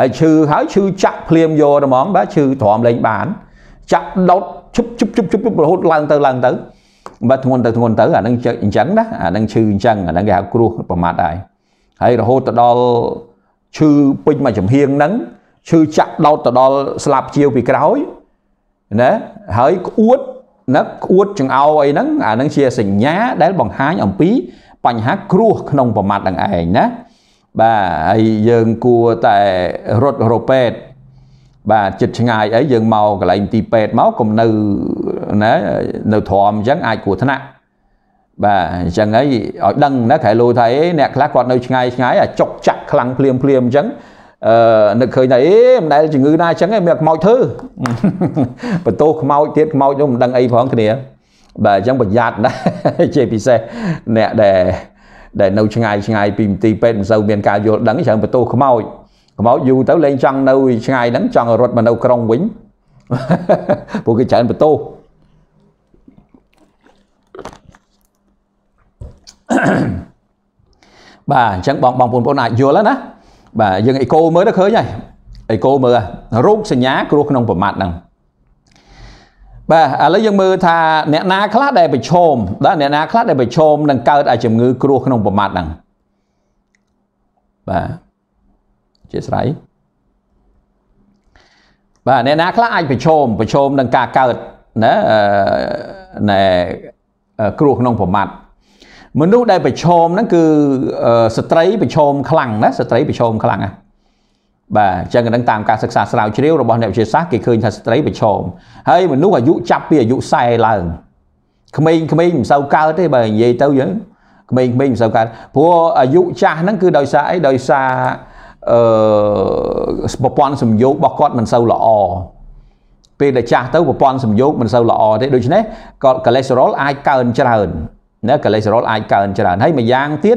ហើយឈឺហើយឈឺចាក់ភ្លាមយកហ្មងបាទឈឺទ្រាំលេងបាន ចាក់ដោតឈឹបឈឹបឈឹបឈឹបរហូតឡើងទៅឡើងទៅបាទធ្ងន់ទៅធ្ងន់ទៅអានឹងអញ្ចឹងណាអានឹងឈឺអញ្ចឹងអានឹងគេហៅគ្រោះប្រមាទហើយហើយរហូតទៅដល់ឈឺពេញមួយចំហៀងហ្នឹងឈឺចាក់ដោតទៅដល់ស្លាប់ជាវពីក្រោយណាហើយក្អួតណាក្អួតចង្អោអីហ្នឹងអានឹងជាសញ្ញា ដែលបង្ហាញអំពី បញ្ហាគ្រោះក្នុងប្រមាទនឹងឯងណាបាទហើយយើងគួរតែរត់រពេទ្យបាទចិត្តឆ្ងាយអីយើងមកកន្លែងទីពេទ្យមកកុំនៅណានៅទ្រាំអញ្ចឹងអាចគ្រោះថ្នាក់បាទអញ្ចឹងហើយឲ្យដឹងណាក្រែលោថាអេអ្នកខ្លះគាត់នៅឆ្ងាយឆ្ងាយអាចុកចាក់ខ្លាំងភ្លាមភ្លាមអញ្ចឹងអឺនឹកឃើញថាអេមិនដែលជំងឺណាអញ្ចឹងឯងមានខ្មោចធ្វើបន្ទោសខ្មោចទៀតខ្មោចនោះមិនដឹងអីផងគ្នា បាទអញ្ចឹងប្រយ័ត្នណាជាពិសេសអ្នកដែលដែលនៅឆ្ងាយឆ្ងាយពីមន្ទីរពេទ្យមិនសូវមានការយល់ដឹងច្រើនបន្ទោសខ្មោចខ្មោចយូរទៅលែងចង់នៅឆ្ងាយហ្នឹងចង់រត់មកនៅក្រុងវិញពួកគេច្រើនបន្ទោសបាទអញ្ចឹងបងបងប្អូនអាចយល់ហើយណាបាទយើងអេកូមើលទៅឃើញហើយអេកូមើលរោគសញ្ញាគ្រោះក្នុងប្រមាត់ហ្នឹងបាទឥឡូវយើងមើលថាអ្នកណាខ្លះដែលប្រឈមបាទអ្នកណាខ្លះដែលប្រឈមនឹងកើតឲ្យជំងឺគ្រោះក្នុងប្រមាត់ហ្នឹងបាទអធិស្ឋានបាទអ្នកណាខ្លះអាចប្រឈមប្រឈមនឹងការកើតណាណែគ្រោះក្នុងប្រមាត់មនុស្សដែលប្រឈមហ្នឹងគឺស្ត្រីប្រឈមខ្លាំងណាស្ត្រីប្រឈមខ្លាំងណាបាទអញ្ចឹងហ្នឹងតាមការសិក្សាស្រាវជ្រាវរបស់អ្នកវិទ្យាសាស្ត្រគេឃើញថាស្ត្រីប្រឈមហើយមនុស្សអាយុចាប់ពីអាយុ40ឡើងក្មេងៗមិនសូវកើតទេបើនិយាយទៅយើងក្មេងៗមិនសូវកើតព្រោះអាយុចាស់ហ្នឹងគឺដោយសារអីដោយសារអឺប្រព័ន្ធសំយោគរបស់គាត់មិនសូវល្អពេលដែលចាស់ទៅប្រព័ន្ធសំយោគមិនសូវល្អទេដូច្នេះក៏កូលេស្តេរ៉ុលអាចកើនច្រើនណាកូលេស្តេរ៉ុលអាចកើនច្រើនហើយម្យ៉ាងទៀត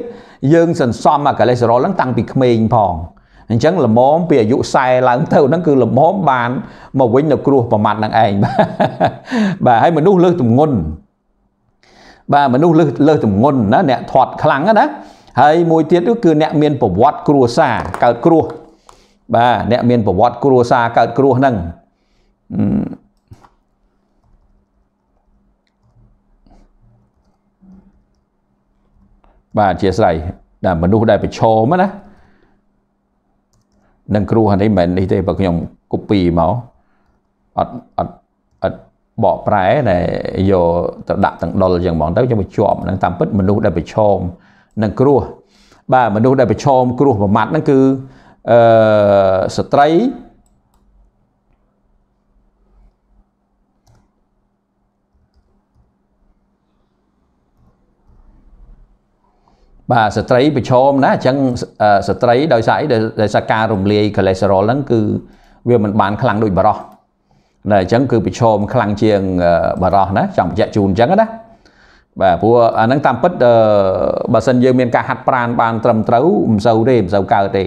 យើងសន្សំអាកូលេស្តេរ៉ុលហ្នឹងតាំងពីក្មេងផងអញ្ចឹងលមមពីអាយុ40ឡើងទៅហ្នឹងគឺលមមបានមកវិញនៅគ្រោះប្រមាថនឹងឯងបាទហើយមនុស្សលើសទម្ងន់បាទមនុស្សលើសលើសទម្ងន់ណាអ្នកធាត់ខ្លាំងណាហើយមួយទៀតគឺអ្នកមានប្រវត្តិគ្រួសារកើតគ្រោះបាទអ្នកមានប្រវត្តិគ្រួសារកើតគ្រោះហ្នឹងបាទអធិស្ឋានដែលមនុស្សដែលប្រឈមណានឹងគ្រូហ្នឹងមិនមែននេះទេបើខ្ញុំ copy មកអត់អត់អត់បកប្រែដែលយកទៅដាក់ទាំងដុលចឹងហ្មងទៅខ្ញុំជាប់នឹងតាមពិតមនុស្សដែលប្រឈមនឹងគ្រោះបាទមនុស្សដែលប្រឈមគ្រោះប្រមាត់ហ្នឹងគឺអឺស្ត្រីបាទស្ត្រីប្រឈមណាអញ្ចឹងស្ត្រីដោយសារអីដោយសារការរំលាយ cholesterol ហ្នឹងគឺវាមិនបានខ្លាំងដូចបារោះណាអញ្ចឹងគឺប្រឈមខ្លាំងជាងបារោះណាចង់បញ្ជាក់ជូនអញ្ចឹងណាបាទព្រោះអាហ្នឹងតាមពិតបើសិនយើងមានការហាត់ប្រាណបានត្រឹមត្រូវមិនសូវទេមិនសូវកើតទេ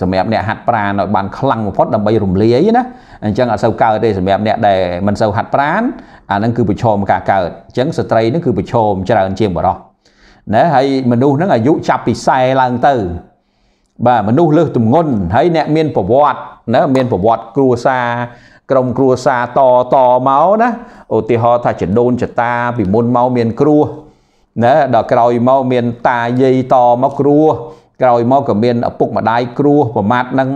សម្រាប់អ្នកហាត់ប្រាណឲ្យបានខ្លាំងបំផុតដើម្បីរំលាយណាអញ្ចឹងអត់សូវកើតទេសម្រាប់អ្នកដែលមិនសូវហាត់ប្រាណអាហ្នឹងគឺប្រឈមការកើតអញ្ចឹងស្ត្រីហ្នឹងគឺប្រឈមច្រើនជាងបរោះណាហើយមនុស្សហ្នឹងអាយុចាប់ពី40ឡើងទៅបាទមនុស្សលើសទម្ងន់ហើយអ្នកមានប្រវត្តិណាមានប្រវត្តិគ្រួសារក្រុមគ្រួសារតតមកណាឧទាហរណ៍ថាចដូនចតាពីមុនមកមានគ្រោះណាដល់ក្រោយមកមានតាយាយតមកគ្រោះក្រោយមកក៏មានឪពុកម្ដាយគ្រោះប្រមាថនឹង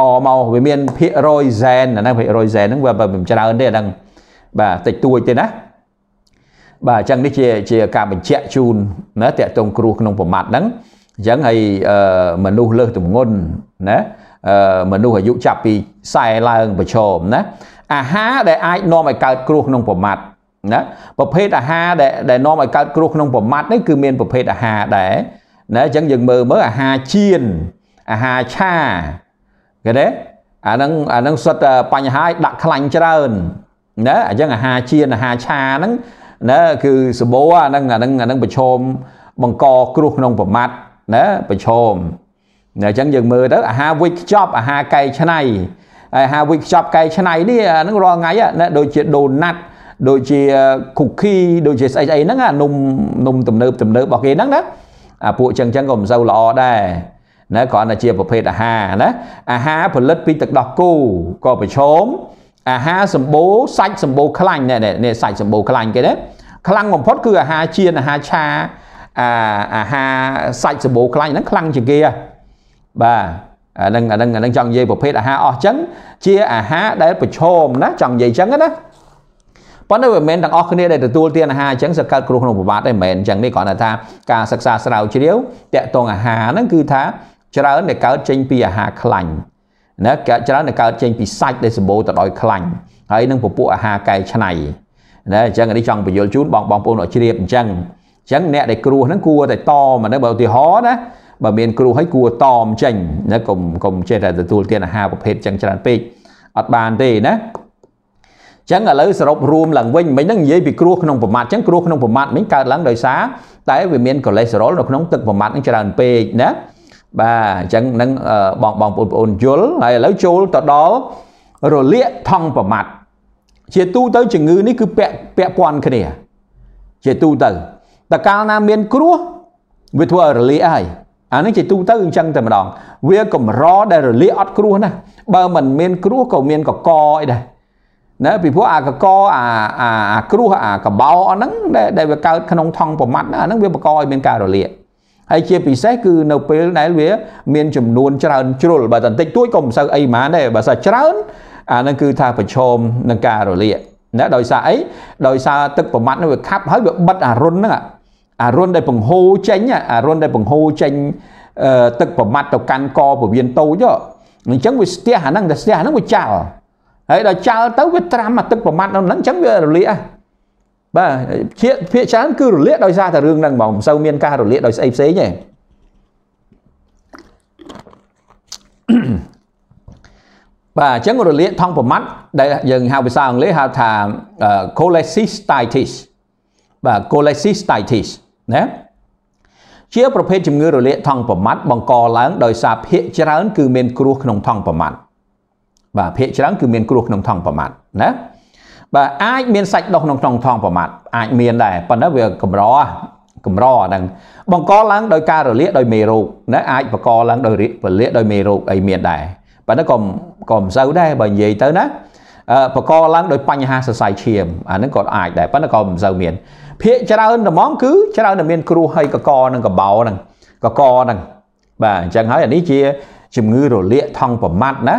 តមកវាមានភាគរយហ្សែនអាហ្នឹងភាគរយហ្សែនហ្នឹងវាមិនច្រើនទេអាហ្នឹងបាទតិចតួចទេណាបាទអញ្ចឹងនេះជាជាការបញ្ជាក់ជូនណាតកតងគ្រោះក្នុងប្រមាត់ហ្នឹងអញ្ចឹងហើយមនុស្សលើសទម្ងន់ណាមនុស្សអាយុចាប់ពី40ឡើងប្រឈមណាអាហារដែលអាចនាំឲ្យកើតគ្រោះក្នុងប្រមាត់ណាប្រភេទអាហារដែលដែលនាំឲ្យកើតគ្រោះក្នុងប្រមាត់នេះគឺមានប្រភេទអាហារដែរណាអញ្ចឹងយើងមើលមើលអាហារជៀនអាហារឆាគេទេអាហ្នឹងអាហ្នឹងសុទ្ធតែបញ្ហាឲ្យដាក់ខ្លាញ់ច្រើនណាអញ្ចឹងអាហារជៀនអាហារឆាហ្នឹងណាគឺសបោអាហ្នឹងអាហ្នឹងអាហ្នឹងប្រឈមបង្កគ្រោះក្នុងប្រមាត់ណាប្រឈមអញ្ចឹងយើងមើលទៅអាហារវិចខ្ចប់អាហារកែច្នៃហើយអាហារវិចខ្ចប់កែច្នៃនេះអាហ្នឹងរាល់ថ្ងៃណាដូចជាដូណាត់ដូចជា cookie ដូចជាស្អីស្អីហ្នឹងអានំនំទំនើបទំនើបរបស់គេហ្នឹងណាអាពួកចឹងចឹងក៏មិនសូវល្អដែរណាគ្រាន់តែជាប្រភេទអាហារណាអាហារផលិតពីទឹកដោះគោក៏ប្រឈមអាហារសម្បូរសាច់សម្បូរខ្លាញ់នេះនេះសាច់សម្បូរខ្លាញ់គេណាខ្លាំងបំផុត គឺអាហារចៀនអាហារឆាអាអាហារសាច់សម្បូរខ្លាញ់ហ្នឹងខ្លាំងជាងគេបាទអានឹងអានឹងអានឹងចង់និយាយប្រភេទអាហារអស់ចឹងជាអាហារដែលប្រឈមណាចង់និយាយចឹងណាប៉ុន្តែវាមិនមែនទាំងអស់គ្នាដែលទទួលទានអាហារអញ្ចឹងសកើតគ្រោះក្នុងប្រវត្តិទេមិនមែនអញ្ចឹងនេះគ្រាន់តែថាការសិក្សាស្រាវជ្រាវតកតងអាហារហ្នឹងគឺថា ច្រើនតែកើតចេញពីអាហារខ្លាញ់ណាច្រើនតែកើតចេញពីសាច់ដែលសម្បូរទៅដោយខ្លាញ់ហើយនឹងពពួកអាហារកែច្នៃណាអញ្ចឹងនេះចង់បញ្យល់ជូនបងបងប្អូនឲ្យជ្រាបអញ្ចឹងអញ្ចឹងអ្នកដែលគ្រោះហ្នឹងគួរតែតមកនៅបើឧទាហរណ៍ណាបើមានគ្រោះហើយគួរតមចេញណាកុំកុំចេះតែទទួលទានអាហារប្រភេទចឹងច្រើនពេកអត់បានទេណាចឹងឥឡូវសរុបរួមឡើងវិញមិញហ្នឹងនិយាយពីគ្រោះក្នុងប្រមាត់ចឹងគ្រោះក្នុងប្រមាត់មិញកើតឡើងដោយសារតែវាមានកូលេស្តេរ៉ុលនៅក្នុងទឹកប្រមាត់ហ្នឹងច្រើនពេកណាបាទអញ្ចឹងនឹងបងបងប្អូនយល់ហើយឥឡូវចូលទៅដល់រលាកថង់ប្រមាត់ជាទូទៅជំងឺនេះគឺពាក់ពាក់ព័ន្ធគ្នា ជាទូទៅតើកាលណាមានគ្រោះវាធ្វើឲ្យរលាកហើយអានេះជាទូទៅអញ្ចឹងតែម្ដងវាកម្រដែលរលាកអត់គ្រោះណាបើមិនមានគ្រោះក៏មានកកអីដែរណាពីព្រោះអាកកអាអាគ្រោះអាកបោអហ្នឹងដែលវាកើតក្នុងថង់ប្រមាត់ហ្នឹងអាហ្នឹងវាបង្កឲ្យមានការរលាកហើយជាពិសេសគឺនៅពេលដែលវា មានចំនួនច្រើនជ្រុលបើតន្តិចតួចក៏មិនសូវអីម៉ានដែរបើសិនច្រើនអានឹងគឺថាប្រឈមនឹងការរលាកណាដោយសារអីដោយសារទឹកប្រមាត់នោះវាខាប់ហើយវាបិទអារុនហ្នឹងអារុនដែលបង្ហូរចេញអារុនដែលបង្ហូរចេញទឹកប្រមាត់ទៅកាន់កពវៀនតូចអញ្ចឹងវាស្ទះអាហ្នឹងតែស្ទះអាហ្នឹងវាចាល់ហើយដល់ចាល់ទៅវាត្រាំអាទឹកប្រមាត់នោះហ្នឹងអញ្ចឹងវារលាកបាទភាគភាគច្រើនគឺរលាកដោយសារតែរឿងហ្នឹងហ្មងមិនសូវមានការរលាកដោយស្អីផ្សេងទេបាទអញ្ចឹងរលាកថង់ប្រមាត់ដែលយើងហៅភាសាអង់គ្លេសហៅថា cholecystitis បាទ cholecystitis ណាជាប្រភេទជំងឺរលាកថង់ប្រមាត់បង្កឡើងដោយសារភាគច្រើន គឺមានគ្រោះក្នុងថង់ប្រមាត់បាទភាគច្រើនគឺមានគ្រោះក្នុងថង់ប្រមាត់ណាបាទអាចមានសាច់ដុះក្នុងក្នុងថងប្រមាត់អាចមានដែរប៉ុន្តែវាកម្រកម្រហ្នឹង បង្កឡើងដោយការរលាកដោយមេរោគណាអាចបង្កឡើងដោយរលាកដោយមេរោគអីមានដែរប៉ុន្តែក៏ក៏មិនសូវដែរបើនិយាយទៅណាបង្កឡើងដោយបញ្ហាសរសៃឈាមអាហ្នឹងក៏អាចដែរប៉ុន្តែក៏មិនសូវមានភាកច្រើនត្មងគឺច្រើនតែមានគ្រោះហើយកកនិងកបោហ្នឹងកកហ្នឹងបាទអញ្ចឹងហើយអានេះជាជំងឺរលាកថង់ប្រមាត់ណា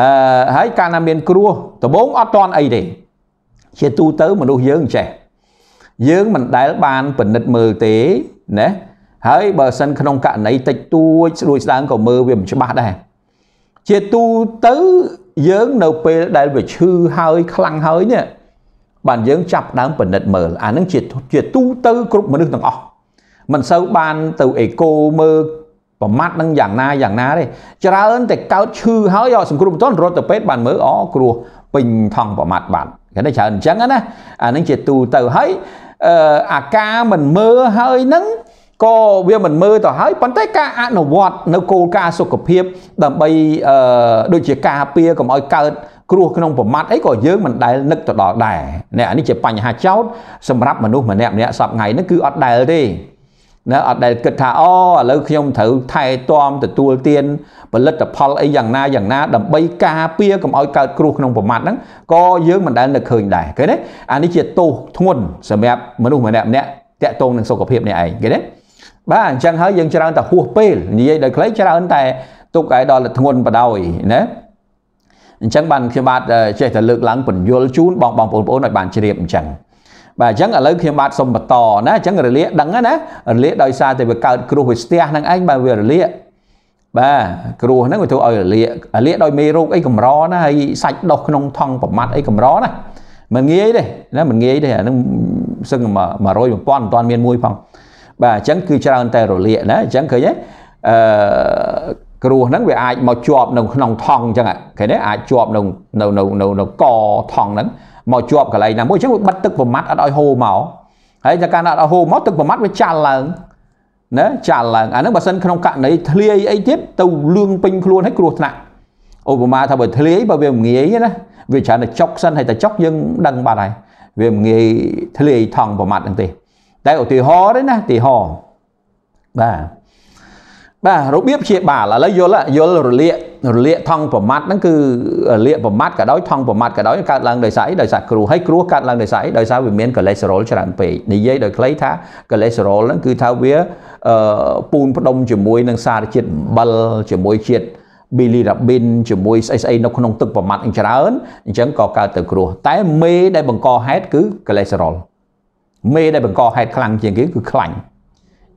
អឺហើយកាលណាមានគ្រោះដំបូងអត់តន់អីទេជាទូទៅមនុស្សយើងចេះយើងមិនដែលបានពិនិត្យមើលទេណាហើយបើសិនក្នុងករណីតិចតួចស្រួយស្ដើងក៏មើលវាមិនច្បាស់ដែរជាទូទៅយើងនៅពេលដែលវាឈឺហើយខ្លាំងហើយនេះបានយើងចាប់ដើមពិនិត្យមើលអានឹងជាជាទូទៅគ្រប់មនុស្សទាំងអស់មិនសូវបានទៅអេកូមើលប្រមាថនឹងយ៉ាងណាយ៉ាងណាទេច្រើនតែកើតឈឺហើយអត់សង្គ្រោះបន្ទាន់រត់ទៅពេទ្យបានមើលអគ្រោះពេញថង់ប្រមាថបាត់គេនេះច្រើនអញ្ចឹងណាអានឹងជាទូទៅហើយអាការមិនមើលហើយនឹងក៏វាមិនមើលទៅហើយប៉ុន្តែការអនុវត្តនៅគោលការណ៍សុខភាពដើម្បីដូចជាការពារកុំឲ្យកើតគ្រោះក្នុងប្រមាត់អីក៏យើងមិនដែលនឹកទៅដល់ដែរនេះអានេះជាបញ្ហាចោតសម្រាប់មនុស្សម្នាក់ម្នាក់សពថ្ងៃនេះគឺអត់ដែលទេណាអត់ដែលគិតថាអូឥឡូវខ្ញុំត្រូវថែទាំទទួលទានផលិតផលអីយ៉ាងណាយ៉ាងណាដើម្បីការពារកុំឲ្យកើតគ្រោះក្នុងប្រមាត់ហ្នឹងក៏យើងមិនដែលនឹកឃើញដែរឃើញទេអានេះជាទោសធ្ងន់សម្រាប់មនុស្សម្នាក់ម្នាក់តាក់ទងនឹងសុខភាពនេះឯងឃើញទេបាទអញ្ចឹងហើយយើងច្រើនតែហួសពេលនិយាយដោយខ្លីច្រើនតែទុកឲ្យដល់ធ្ងន់បដ ாய் ណាអញ្ចឹងបានខ្ញុំបាទចេះតែលើកឡើងពន្យល់ជូនបងបងប្អូនឲ្យបានជ្រាបអញ្ចឹងបាទអញ្ចឹងឥឡូវខ្ញុំបាទសុំបន្តណាអញ្ចឹងរលាកដឹងណារលាកដោយសារតែវាកើតគ្រោះវាស្ទះហ្នឹងឯងបាទវារលាកបាទគ្រោះហ្នឹងវាធ្វើឲ្យរលាករលាកដោយមេរោគអីកម្រណាហើយសាច់ដុះក្នុងថង់ប្រមាត់អីកម្រណាមិនងាយទេណាមិនងាយទេអាហ្នឹងសឹង100 1000មិនទាន់មានមួយផងបាទអញ្ចឹងគឺច្រើនតែរលាកណាអញ្ចឹងឃើញទេអឺគ្រោះហ្នឹងវាអាចមកជាប់នៅក្នុងថង់អញ្ចឹងឃើញទេអាចជាប់នៅនៅនៅនៅកថង់ហ្នឹងមកជាប់កន្លែងណាមួយអញ្ចឹងវាបិទទឹកប្រមាត់អត់ឲ្យហូរមកហើយតែការអត់ឲ្យហូរមកទឹកប្រមាត់វាចាល់ឡើងណាចាល់ឡើងអាហ្នឹងបើសិនក្នុងករណីធ្លាយអីទៀតទៅលឿងពេញខ្លួនហើយគ្រោះថ្នាក់ឧបមាថាបើធ្លាយបើវាងាយណាវាច្រើនតែចុកសិនហើយតែចុកយើងដឹងបាត់ហើយវាងាយធ្លាយថង់ប្រមាត់ហ្នឹងទេតែឧទាហរណ៍ទេណាឧទាហរណ៍បាទបាទរបៀបព្យាបាលឥឡូវយល់យល់រលាករលាកថង់ប្រមាត់ហ្នឹងគឺរលាកប្រមាត់ក៏ដោយថង់ប្រមាត់ក៏ដោយកើតឡើងដោយសារអីដោយសារគ្រូហើយគ្រូកើតឡើងដោយសារអីដោយសារវាមានកូលេស្តេរ៉ុលច្រើនពេកនិយាយដោយខ្លីថាកូលេស្តេរ៉ុលហ្នឹងគឺថាវាពូនផ្ដុំជាមួយនឹងសារជាតិអំបិលជាមួយជាតិ bilirubin ជាមួយស្អីស្អីនៅក្នុងទឹកប្រមាត់អញ្ច្រើនអញ្ចឹងក៏កើតទៅគ្រោះតែមេដែលបង្កហេតុគឺកូលេស្តេរ៉ុលមេដែលបង្កហេតុខ្លាំងជាងគេគឺខ្លាញ់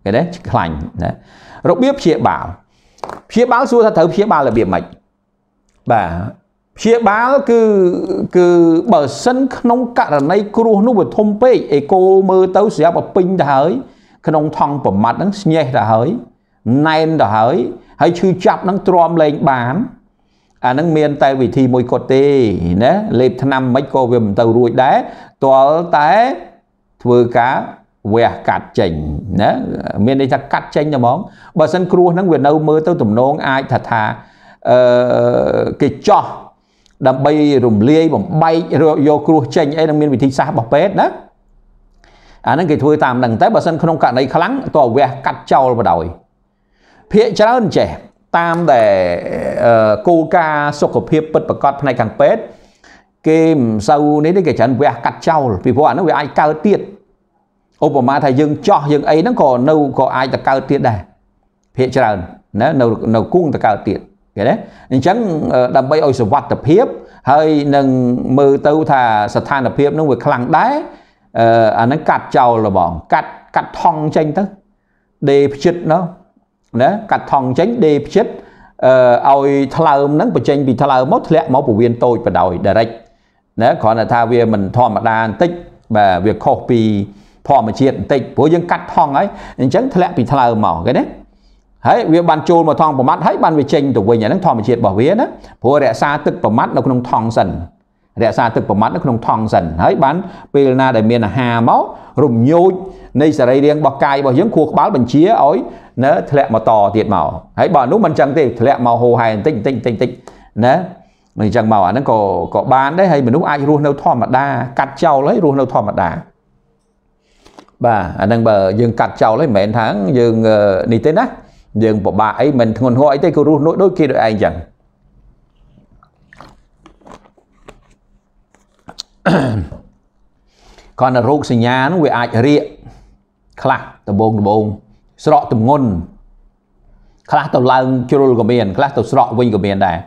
ឃើញទេខ្លាញ់ណារបៀបព្យាបាលព្យាបាលសួរថាត្រូវព្យាបាលរបៀបម៉េចបាទព្យាបាលគឺគឺបើសិនក្នុងករណីគ្រោះនោះវាធំពេកអេកូមើលទៅស្រាប់តែពេញទៅហើយ ក្នុងថង់ប្រមាត់ហ្នឹងស្ញេះទៅហើយណែនទៅហើយហើយឈឺចាប់ហ្នឹងទ្រាំលែងបានអាហ្នឹងមាន តែវិធីមួយគត់ទេណាលេបថ្នាំមិនក៏វាមិនទៅរួចដែរទាល់តែធ្វើការវះកាត់ចេញណាមានន័យថាកាត់ចេញតែហ្មងបើសិនគ្រោះហ្នឹងវានៅមើលទៅទំនងអាចថាថាអឺគេចោះដើម្បីរំលាយបំបែកយកគ្រោះចេញអីនឹងមានវិធីសាស្ត្ររបស់ពេទ្យណាអាហ្នឹងគេធ្វើតាមហ្នឹងតែបើសិនក្នុងករណីខ្លាំងតវះកាត់ចោលបដ ாய் ភាកច្រើនចេះតាមដែលគោលការណ៍សុខភាពពិតប្រកបផ្នែកខាងពេទ្យគេមិនសូវនេះទេគេច្រើនវះកាត់ចោលពីព្រោះអាហ្នឹងវាអាចកើតទៀតឧបមាថាយើងចោះយើងអីហ្នឹងក៏នៅក៏អាចទៅកើតទៀតដែរភាកច្រើនណានៅនៅគង់ទៅកើតទៀតឃើញទេអញ្ចឹងដើម្បីឲ្យសុវត្ថិភាពហើយនឹងមើលទៅថាស្ថានភាពនឹងវាខ្លាំងដែរអាហ្នឹងកាត់ចោលបង កាត់កាត់ថងចេញទៅដេផ្ជិតណោះណាកាត់ថងចេញដេផ្ជិតឲ្យថ្លើមហ្នឹងបញ្ចេញពីថ្លើមមកធ្លាក់មកពវៀនតូចបដ ாய் direct ណាគ្រាន់តែថាវាមិនធម្មតាបន្តិចបាទវាខុសពីធម្មជាតិបន្តិចព្រោះយើងកាត់ថង់ហើយអញ្ចឹងធ្លាក់ពីថ្លើមកគេណាហើយវាបានចូលមកថង់ប្រមាត់ហើយបានវាចេញទៅវិញអាហ្នឹងធម្មជាតិរបស់វាណាព្រោះរក្សាទឹកប្រមាត់នៅក្នុងថង់សិនរក្សាទឹកប្រមាត់នៅក្នុងថង់សិនហើយបានពេលណាដែលមានអាហារមករំញោចនៃសរីរាង្គរបស់កាយរបស់យើងខួរក្បាលបញ្ជាឲ្យណាធ្លាក់មកតទៀតមកហើយបើនោះមិនចឹងទេធ្លាក់មកហូរហែបន្តិចបន្តិចបន្តិចបន្តិចណាអញ្ចឹងមកអាហ្នឹងក៏ក៏បានដែរហើយមនុស្សអាចរស់នៅធម្មតាកាត់ចោលហើយរស់នៅធម្មតាបាទអាហ្នឹងបើយើងកាត់ចោលហើយមិនមែនថាយើងនេះទេណាយើងពិបាកអីមិនធ្ងន់ហួរអីទេគឺរស់នោះដូចគេដូចឯងចឹងគាត់នៅរោគសញ្ញានោះវាអាចរៀកខ្លះដំបងដំបងស្រកទម្ងន់ខ្លះទៅឡើងជ្រុលក៏មានខ្លះទៅស្រកវិញក៏មានដែរ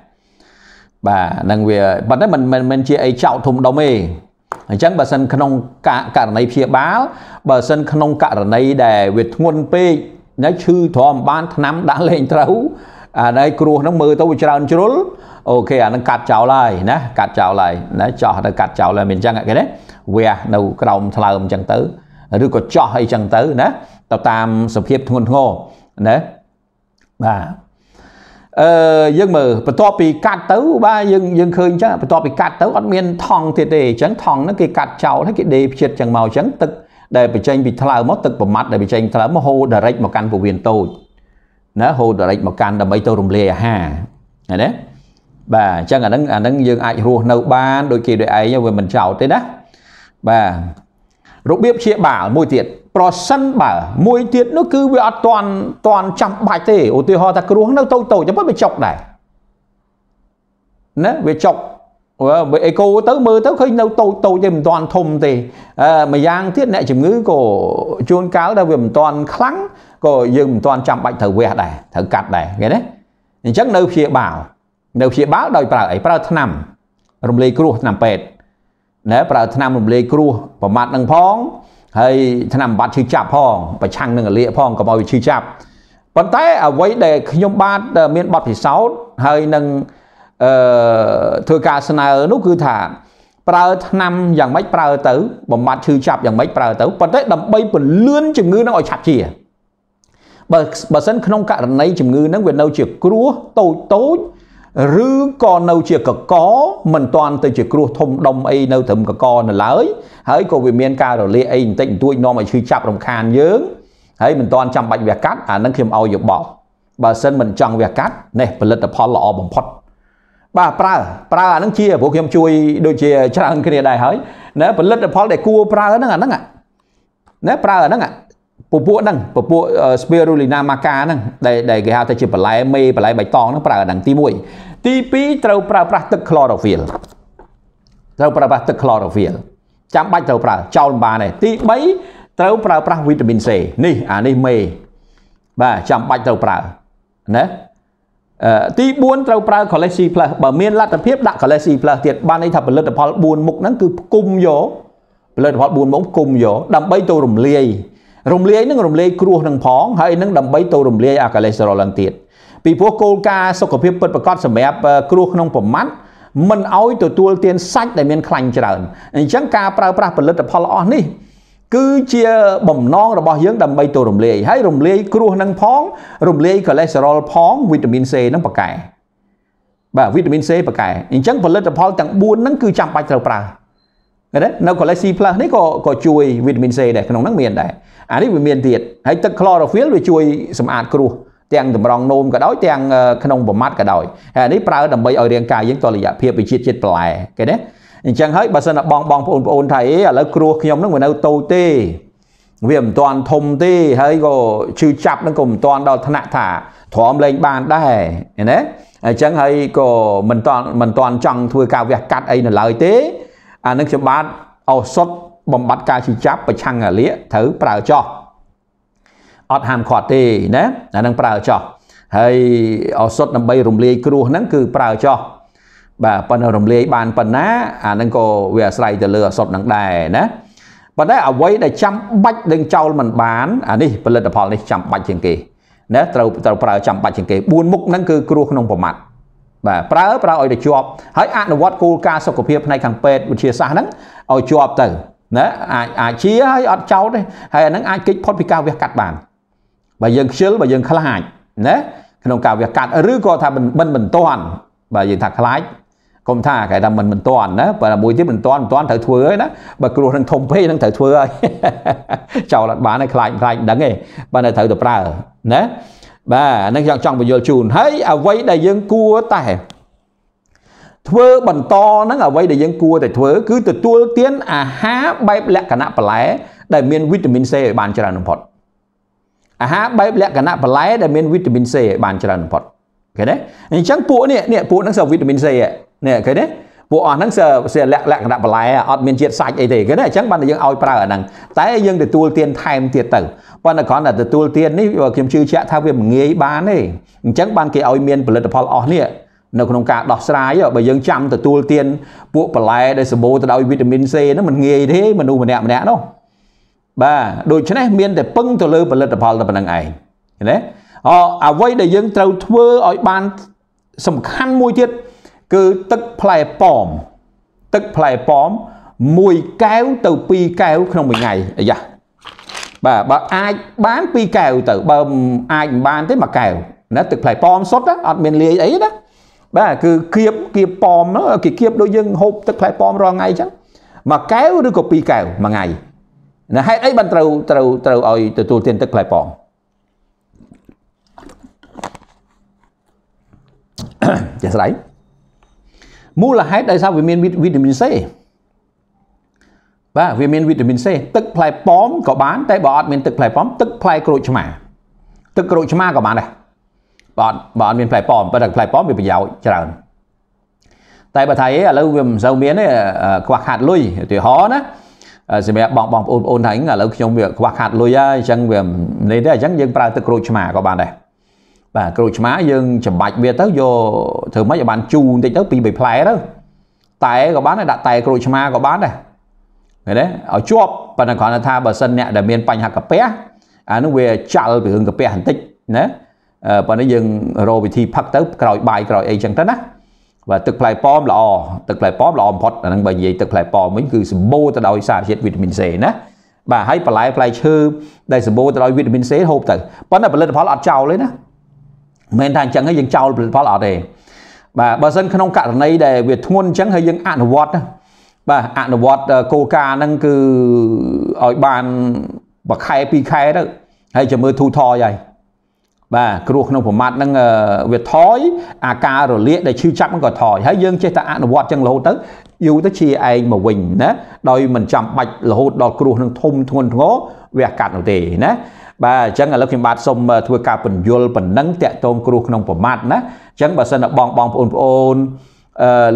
បាទហ្នឹងវាប៉ុន្តែមិនមិនជាអីចោតធំដុំទេអញ្ចឹងបើសិនក្នុងករណីព្យាបាលបើសិនក្នុងករណីដែល វាធ្ងន់ពេកណាឈឺទ្រាំបានឆ្នាំដាក់លេងត្រូវអានេះគ្រោះហ្នឹងមើលទៅវាច្រើនជ្រុលអូខេអានឹងកាត់ចោលហើយណាកាត់ចោលហើយណាចោះទៅកាត់ចោលហើយមានអញ្ចឹងគេណាវះនៅក្រោមថ្លើមអញ្ចឹងទៅឬក៏ចោះអីអញ្ចឹងទៅណាទៅតាមសភាពធ្ងន់ធ្ងរណាបាទអឺយើងមើលបន្ទាប់ពីកាត់ទៅ បាទយើងយើងឃើញអញ្ចឹងបន្ទាប់ពីកាត់ទៅអត់មានថង់ទៀតទេអញ្ចឹងថង់ហ្នឹងគេកាត់ចោលហើយគេដេរផ្ចិតអញ្ចឹងមកអញ្ចឹងទឹកដែលបញ្ចេញពីថ្លើមមកទឹកប្រមាត់ដែលបញ្ចេញថ្លើមមកហូរ direct មកកាន់ពោះវៀនតូចណាហូរ direct មកកាន់ដើម្បីទៅរំលាយអាហារឃើញទេបាទអញ្ចឹងអាហ្នឹងអាហ្នឹងយើងអាចរស់នៅបានដូចគេដូចឯងវាមិនចោតទេណាបាទរបៀបជាបាលមួយទៀតប្រសិនបើមួយទៀតនោះគឺវាអត់តន់តន់ចាំបាច់ទេឧទាហរណ៍ថាគ្រោះនៅតូចតូចតែប៉ុន្តែចុកដែរណាវាចុកបើអេកូទៅមើលទៅឃើញនៅតូចតូចទេមិនតន់ធំទេអឺម្យ៉ាងទៀតអ្នកជំងឺក៏ជួនកាលដែរវាមិនតន់ខ្លាំងក៏យើងមិនតន់ចាំបាច់ត្រូវវះដែរត្រូវកាត់ដែរឃើញទេអញ្ចឹងនៅព្យាបាលនៅព្យាបាលដោយប្រើអីប្រើថ្នាំរំលែកគ្រោះថ្នាំពេទ្យណែប្រើថ្នាំរំលែកគ្រោះប្រមាថនឹងផងហើយថ្នាំបាត់ឈឺចាប់ផងប្រឆាំងនឹងអលៀកផងកុំឲ្យវាឈឺចាប់ប៉ុន្តែអ្វីដែលខ្ញុំបាទមានបទពិសោធន៍ហើយនឹងអឺធ្វើការស្នើនោះគឺថាប្រើថ្នាំយ៉ាងម៉េចប្រើទៅបំបត្តិឈឺចាប់យ៉ាងម៉េចប្រើទៅប៉ុន្តែដើម្បីពន្លឿនជំងឺនឹងឲ្យឆាប់ជាបើបើសិនក្នុងករណីជំងឺនឹងវានៅជាគ្រោះតូចតូចឬក៏នៅជាកកមិនតាន់ទៅជាគ្រោះធំដុំអីនៅត្រឹមកកនៅឡើយ ហើយក៏វាមានការរលាកអីបន្តិចបន្តួចនាំឲ្យឈឺចាប់រំខានយើងហើយមិនតាន់ចាំបាច់វះកាត់អានឹងខ្ញុំឲ្យយោបល់បើសិនមិនចង់វះកាត់នេះផលិតផលល្អបំផុតបាទប្រើប្រើអានឹងជាព្រោះខ្ញុំជួយដូចជាច្រើនគ្នាដែរហើយណាផលិតផលដែលគួរប្រើហ្នឹងអាហ្នឹងណាប្រើអាហ្នឹងពពួកហ្នឹងពពួក spirulina maca ហ្នឹងដែលគេហៅថាជាបន្លែមេបន្លែបៃតងហ្នឹងប្រើហ្នឹងទី1ទី2ត្រូវប្រើប្រាស់ទឹក chlorophyll ត្រូវប្រើប្រាស់ទឹក chlorophyll ចាំបាច់ត្រូវប្រើចោលមិនបានទេទី3ត្រូវប្រើប្រាស់វីតាមីន C នេះអានេះមេបាទចាំបាច់ត្រូវប្រើណាទី4ត្រូវប្រើ Collect C+ បើមានលទ្ធភាពដាក់ Collect C+ ទៀតបានន័យថាផលិតផល4មុខហ្នឹងគឺគុំយកផលិតផល4មុខគុំយកដើម្បីទៅរំលាយរំលាយនឹងរំលាយគ្រោះនឹងផងហើយនឹងដើម្បីទៅរំលាយអាកូលេស្តេរ៉ុលឡើងទៀតពីព្រោះគោលការណ៍សុខភាពពិតប្រាកដសម្រាប់គ្រោះក្នុងប្រមាត់មិនឲ្យទទួលទានសាច់ដែលមានខ្លាញ់ច្រើនអញ្ចឹងការប្រើប្រាស់ផលិតផលអស់នេះគឺជាបំណងរបស់យើងដើម្បីទៅរំលាយហើយរំលាយគ្រោះនឹងផងរំលាយកូលេស្តេរ៉ុលផងវីតាមីន C នឹងប៉កែបាទវីតាមីន C ប៉កែអញ្ចឹងផលិតផលទាំង4ហ្នឹងគឺចាំបាច់ត្រូវប្រើឃើញទេនៅ College C+ នេះក៏ក៏ជួយ Vitamin C ដែរក្នុងហ្នឹងមានដែរអានេះវាមានទៀតហើយទឹក Chlorophyll វាជួយសម្អាតគ្រោះ ទាំងតម្រងនោមក៏ដោយទាំងក្នុងប្រមាត់ក៏ដោយហើយនេះប្រើដើម្បីឲ្យរាងកាយយើងតលយៈភាពវិជាតិជាតិបន្លែឃើញទេអញ្ចឹងហើយបើសិនតែបងបងប្អូនប្អូនថាអេឥឡូវគ្រោះខ្ញុំនឹងវានៅតូចទេវាមិនទាន់ធំទេហើយក៏ឈឺចាប់នឹងក៏មិនទាន់ដល់ថ្នាក់ថាទ្រាំលែងបានដែរណាអញ្ចឹងហើយក៏មិនទាន់មិនទាន់ចង់ធ្វើការវះកាត់អីនៅឡើយទេអានឹងខ្ញុំបាទឱសថបំបត្តិការជិះចាប់ប្រឆាំងអាលៀកត្រូវប្រើចោះអត់ហាមឃាត់ទេណាអានឹងប្រើចោះហើយឱសថដើម្បីរំលាយគ្រោះហ្នឹងគឺប្រើចោះបាទប៉ុន្តែរំលាយបានប៉ុណ្ណាអានឹងក៏វាអាស្រ័យទៅលើឱសថហ្នឹងដែរណាប៉ុន្តែអ្វីដែលចាំបាច់នឹងចោលមិនបានអានេះផលិតផលនេះចាំបាច់ជាងគេណាត្រូវត្រូវប្រើចាំបាច់ជាងគេ4មុខហ្នឹងគឺគ្រោះក្នុងប្រមាត់បាទប្រើប្រើឲ្យទៅជាប់ហើយអនុវត្តគោលការណ៍សុខភាពផ្នែកខាងពេទ្យវិទ្យាសាស្ត្រហ្នឹងឲ្យជាប់ទៅណាអាចអាចជាហើយអត់ចោតទេហើយអាហ្នឹងអាចគេចផុតពីការវះកាត់បានបើយើងខ្ជិលបើយើងខ្លាចណាក្នុងការវះកាត់ឬក៏ថាមិនមិនតាន់បាទយើងថាខ្លាចកុំថាគេថាមិនមិនតាន់ណាបើមួយទៀតមិនតាន់មិនតាន់ត្រូវធ្វើហើយណាបើគ្រោះនឹងធំពេកនឹងត្រូវធ្វើហើយចោលអត់បានហើយខ្លាចខ្លាចមិនដឹងទេបើនៅត្រូវទៅប្រើណាបាទហ្នឹងខ្ញុំចង់បញ្យល់ជូនហើយអ្វីដែលយើងគួរតែធ្វើបន្តហ្នឹងអ្វីដែលយើងគួរតែធ្វើ គឺទទួលទានអាហារបែបលក្ខណៈបន្លែ ដែលមានវីតាមីន C ឲ្យបានច្រើនបំផុតអាហារបែបលក្ខណៈបន្លែដែលមានវីតាមីន C ឲ្យបានច្រើនបំផុតឃើញទេអញ្ចឹងពួកនេះនេះពួកហ្នឹងសើវីតាមីន C នេះឃើញទេពួកអស់ហ្នឹងសើលក្ខណៈបន្លែអត់មានជាតិសាច់អីទេឃើញទេអញ្ចឹងបានយើងឲ្យប្រើអាហ្នឹងតែយើងទទួលទានថែមទៀតទៅប៉ុន្តែគ្រាន់តែទទួលទាននេះខ្ញុំជឿជាក់ថាវាមិនងាយបានទេអញ្ចឹងបានគេឲ្យមានផលិតផលអស់នេះនៅក្នុងការដោះស្រាយបើយើងចាំទទួលទានពួកបន្លែដែលសម្បូរទៅដោយវីតាមីន C ហ្នឹងมันងាយទេមនុស្សម្នាក់ម្នាក់នោះបាទដូច្នេះមានតែពឹងទៅលើផលិតផលតែប៉ុណ្្នឹងឯងណាអអ្វីដែលយើងត្រូវធ្វើឲ្យបានសំខាន់មួយទៀតគឺទឹកផ្លែប៉មទឹកផ្លែប៉មមួយកែវទៅពីរកែវក្នុងមួយថ្ងៃអាយ៉ាបាទបើអាចបានពីរកែវទៅបើអាចមិនបានទេមួយកែវណាទឹកផ្លែប៉មសុទ្ធអត់មានលាយអីណាបាទគឺគៀបគៀបប៉មគេគៀបដូចយើងហូបទឹកផ្លែប៉មរាល់ថ្ងៃអញ្ចឹងមួយកែវឬក៏ពីរកែវមួយថ្ងៃណាហេតុអីបានត្រូវត្រូវត្រូវឲ្យទទួលទានទឹកផ្លែប៉មចេះស្ដាយមូលហេតុដោយសារវាមានវីតាមីន C បាទវាមានវីតាមីន C ទឹកផ្លែប៉ោមក៏បានតែបើអត់មានទឹកផ្លែប៉ោមទឹកផ្លែក្រូចឆ្មាទឹកក្រូចឆ្មាក៏បានដែរបាទបើអត់មានផ្លែប៉ោមប៉ុន្តែផ្លែប៉ោមវាប្រយោជន៍ច្រើនតែបើថាអីឥឡូវវាមិនសូវមានទេខ្វះខាតលុយឧទាហរណ៍ណាសម្រាប់បងបងប្អូនប្អូនថាឥឡូវខ្ញុំវាខ្វះខាតលុយហើយអញ្ចឹងវានេះទេអញ្ចឹងយើងប្រើទឹកក្រូចឆ្មាក៏បានដែរបាទក្រូចឆ្មាយើងចម្បាច់វាទៅយកធ្វើម៉េចឲ្យបានជូរបន្តិចទៅពីរបីផ្លែទៅតែក៏បានដែរដាក់តែក្រូចឆ្មាក៏បានដែរឃើញទេឲ្យជាប់ប៉ុន្តែគ្រាន់តែថាបើសិនអ្នកដែលមានបញ្ហាកាពះអានោះវាចាល់ពីរឿងកាពះបន្តិចណាប៉ុន្តែយើងរកវិធីផឹកទៅ ក្រោយបាយក្រោយអីចឹងទៅណាបាទទឹកផ្លែប៉ោមល្អទឹកផ្លែប៉ោមល្អបំផុតអានឹងបើនិយាយទឹកផ្លែប៉ោមវិញគឺសម្បូរទៅដោយសារជាតិវីតាមីន C ណាបាទហើយបន្លែផ្លែឈើដែលសម្បូរទៅដោយវីតាមីន C ហូបទៅប៉ុន្តែផលិតផលអត់ចោលទេណាមិនថាអញ្ចឹងហើយយើងចោលផលិតផលអត់ទេបាទបើសិនក្នុងករណីដែលវាធ្ងន់អញ្ចឹងហើយយើងអនុវត្តណាបាទអនុវត្តគោលការណ៍ហ្នឹងគឺឲ្យបានមួយខែពីរខែទៅហើយចាំមើលធូរថយហើយបាទគ្រោះក្នុងប្រមាថហ្នឹងវាថយអាការរលាកដែលឈឺចាប់ហ្នឹងក៏ថយហើយយើងចេះតែអនុវត្តចឹងរហូតទៅយូរទៅជាឯងមកវិញណាដោយមិនចាំបាច់រហូតដល់គ្រោះនឹងធំធ្ងន់ធ្ងរវាកាត់នោះទេណាបាទអញ្ចឹងឥឡូវខ្ញុំបាទសូមធ្វើការពន្យល់ប៉ុណ្ណឹងតកតងគ្រោះក្នុងប្រមាថណាអញ្ចឹងបើសិនបងបងប្អូនប្អូន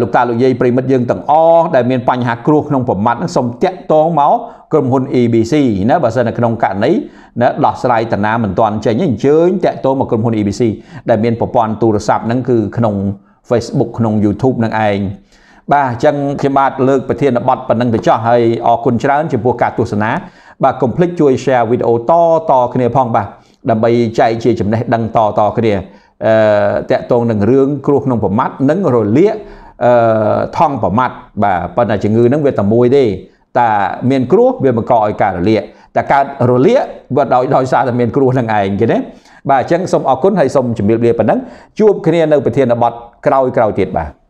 លោកតាលោកយាយប្រិមិត្តយើងទាំងអស់ដែលមានបញ្ហាគ្រោះក្នុងប្រមាត់ហ្នឹងសូមតាក់ទងមកក្រុមហ៊ុន EBC ណាបើសិននៅក្នុងករណីណាដោះស្រាយតាណាមិនទាន់ចេញអញ្ជើញតាក់ទងមកក្រុមហ៊ុន EBC ដែលមានប្រព័ន្ធទូរស័ព្ទហ្នឹងគឺក្នុង Facebook ក្នុង YouTube នឹងឯងបាទអញ្ចឹងខ្ញុំបាទលើកប្រធានបទប៉ុណ្ណឹងទៅចោះហើយអរគុណច្រើនចំពោះការទស្សនា បាទកុំភ្លេចជួយ share វីដេអូតតគ្នាផងបាទដើម្បីចែកជាចំណេះដឹងតតគ្នាតកតងនឹងរឿងគ្រោះក្នុងប្រមាត់និងរលាកអឺថង់ប្រមាត់បាទប៉ុន្តែជំងឺហ្នឹងវាតែមួយទេតែមានគ្រោះវាបង្កឲ្យកើតរលាកតែកើតរលាកវាដោយដោយសារតែមានគ្រោះនឹងឯងគេណាបាទអញ្ចឹងសូមអរគុណហើយសូមជម្រាបលាប៉ុណ្ណឹងជួបគ្នានៅប្រធានបទក្រោយក្រោយទៀតបាទ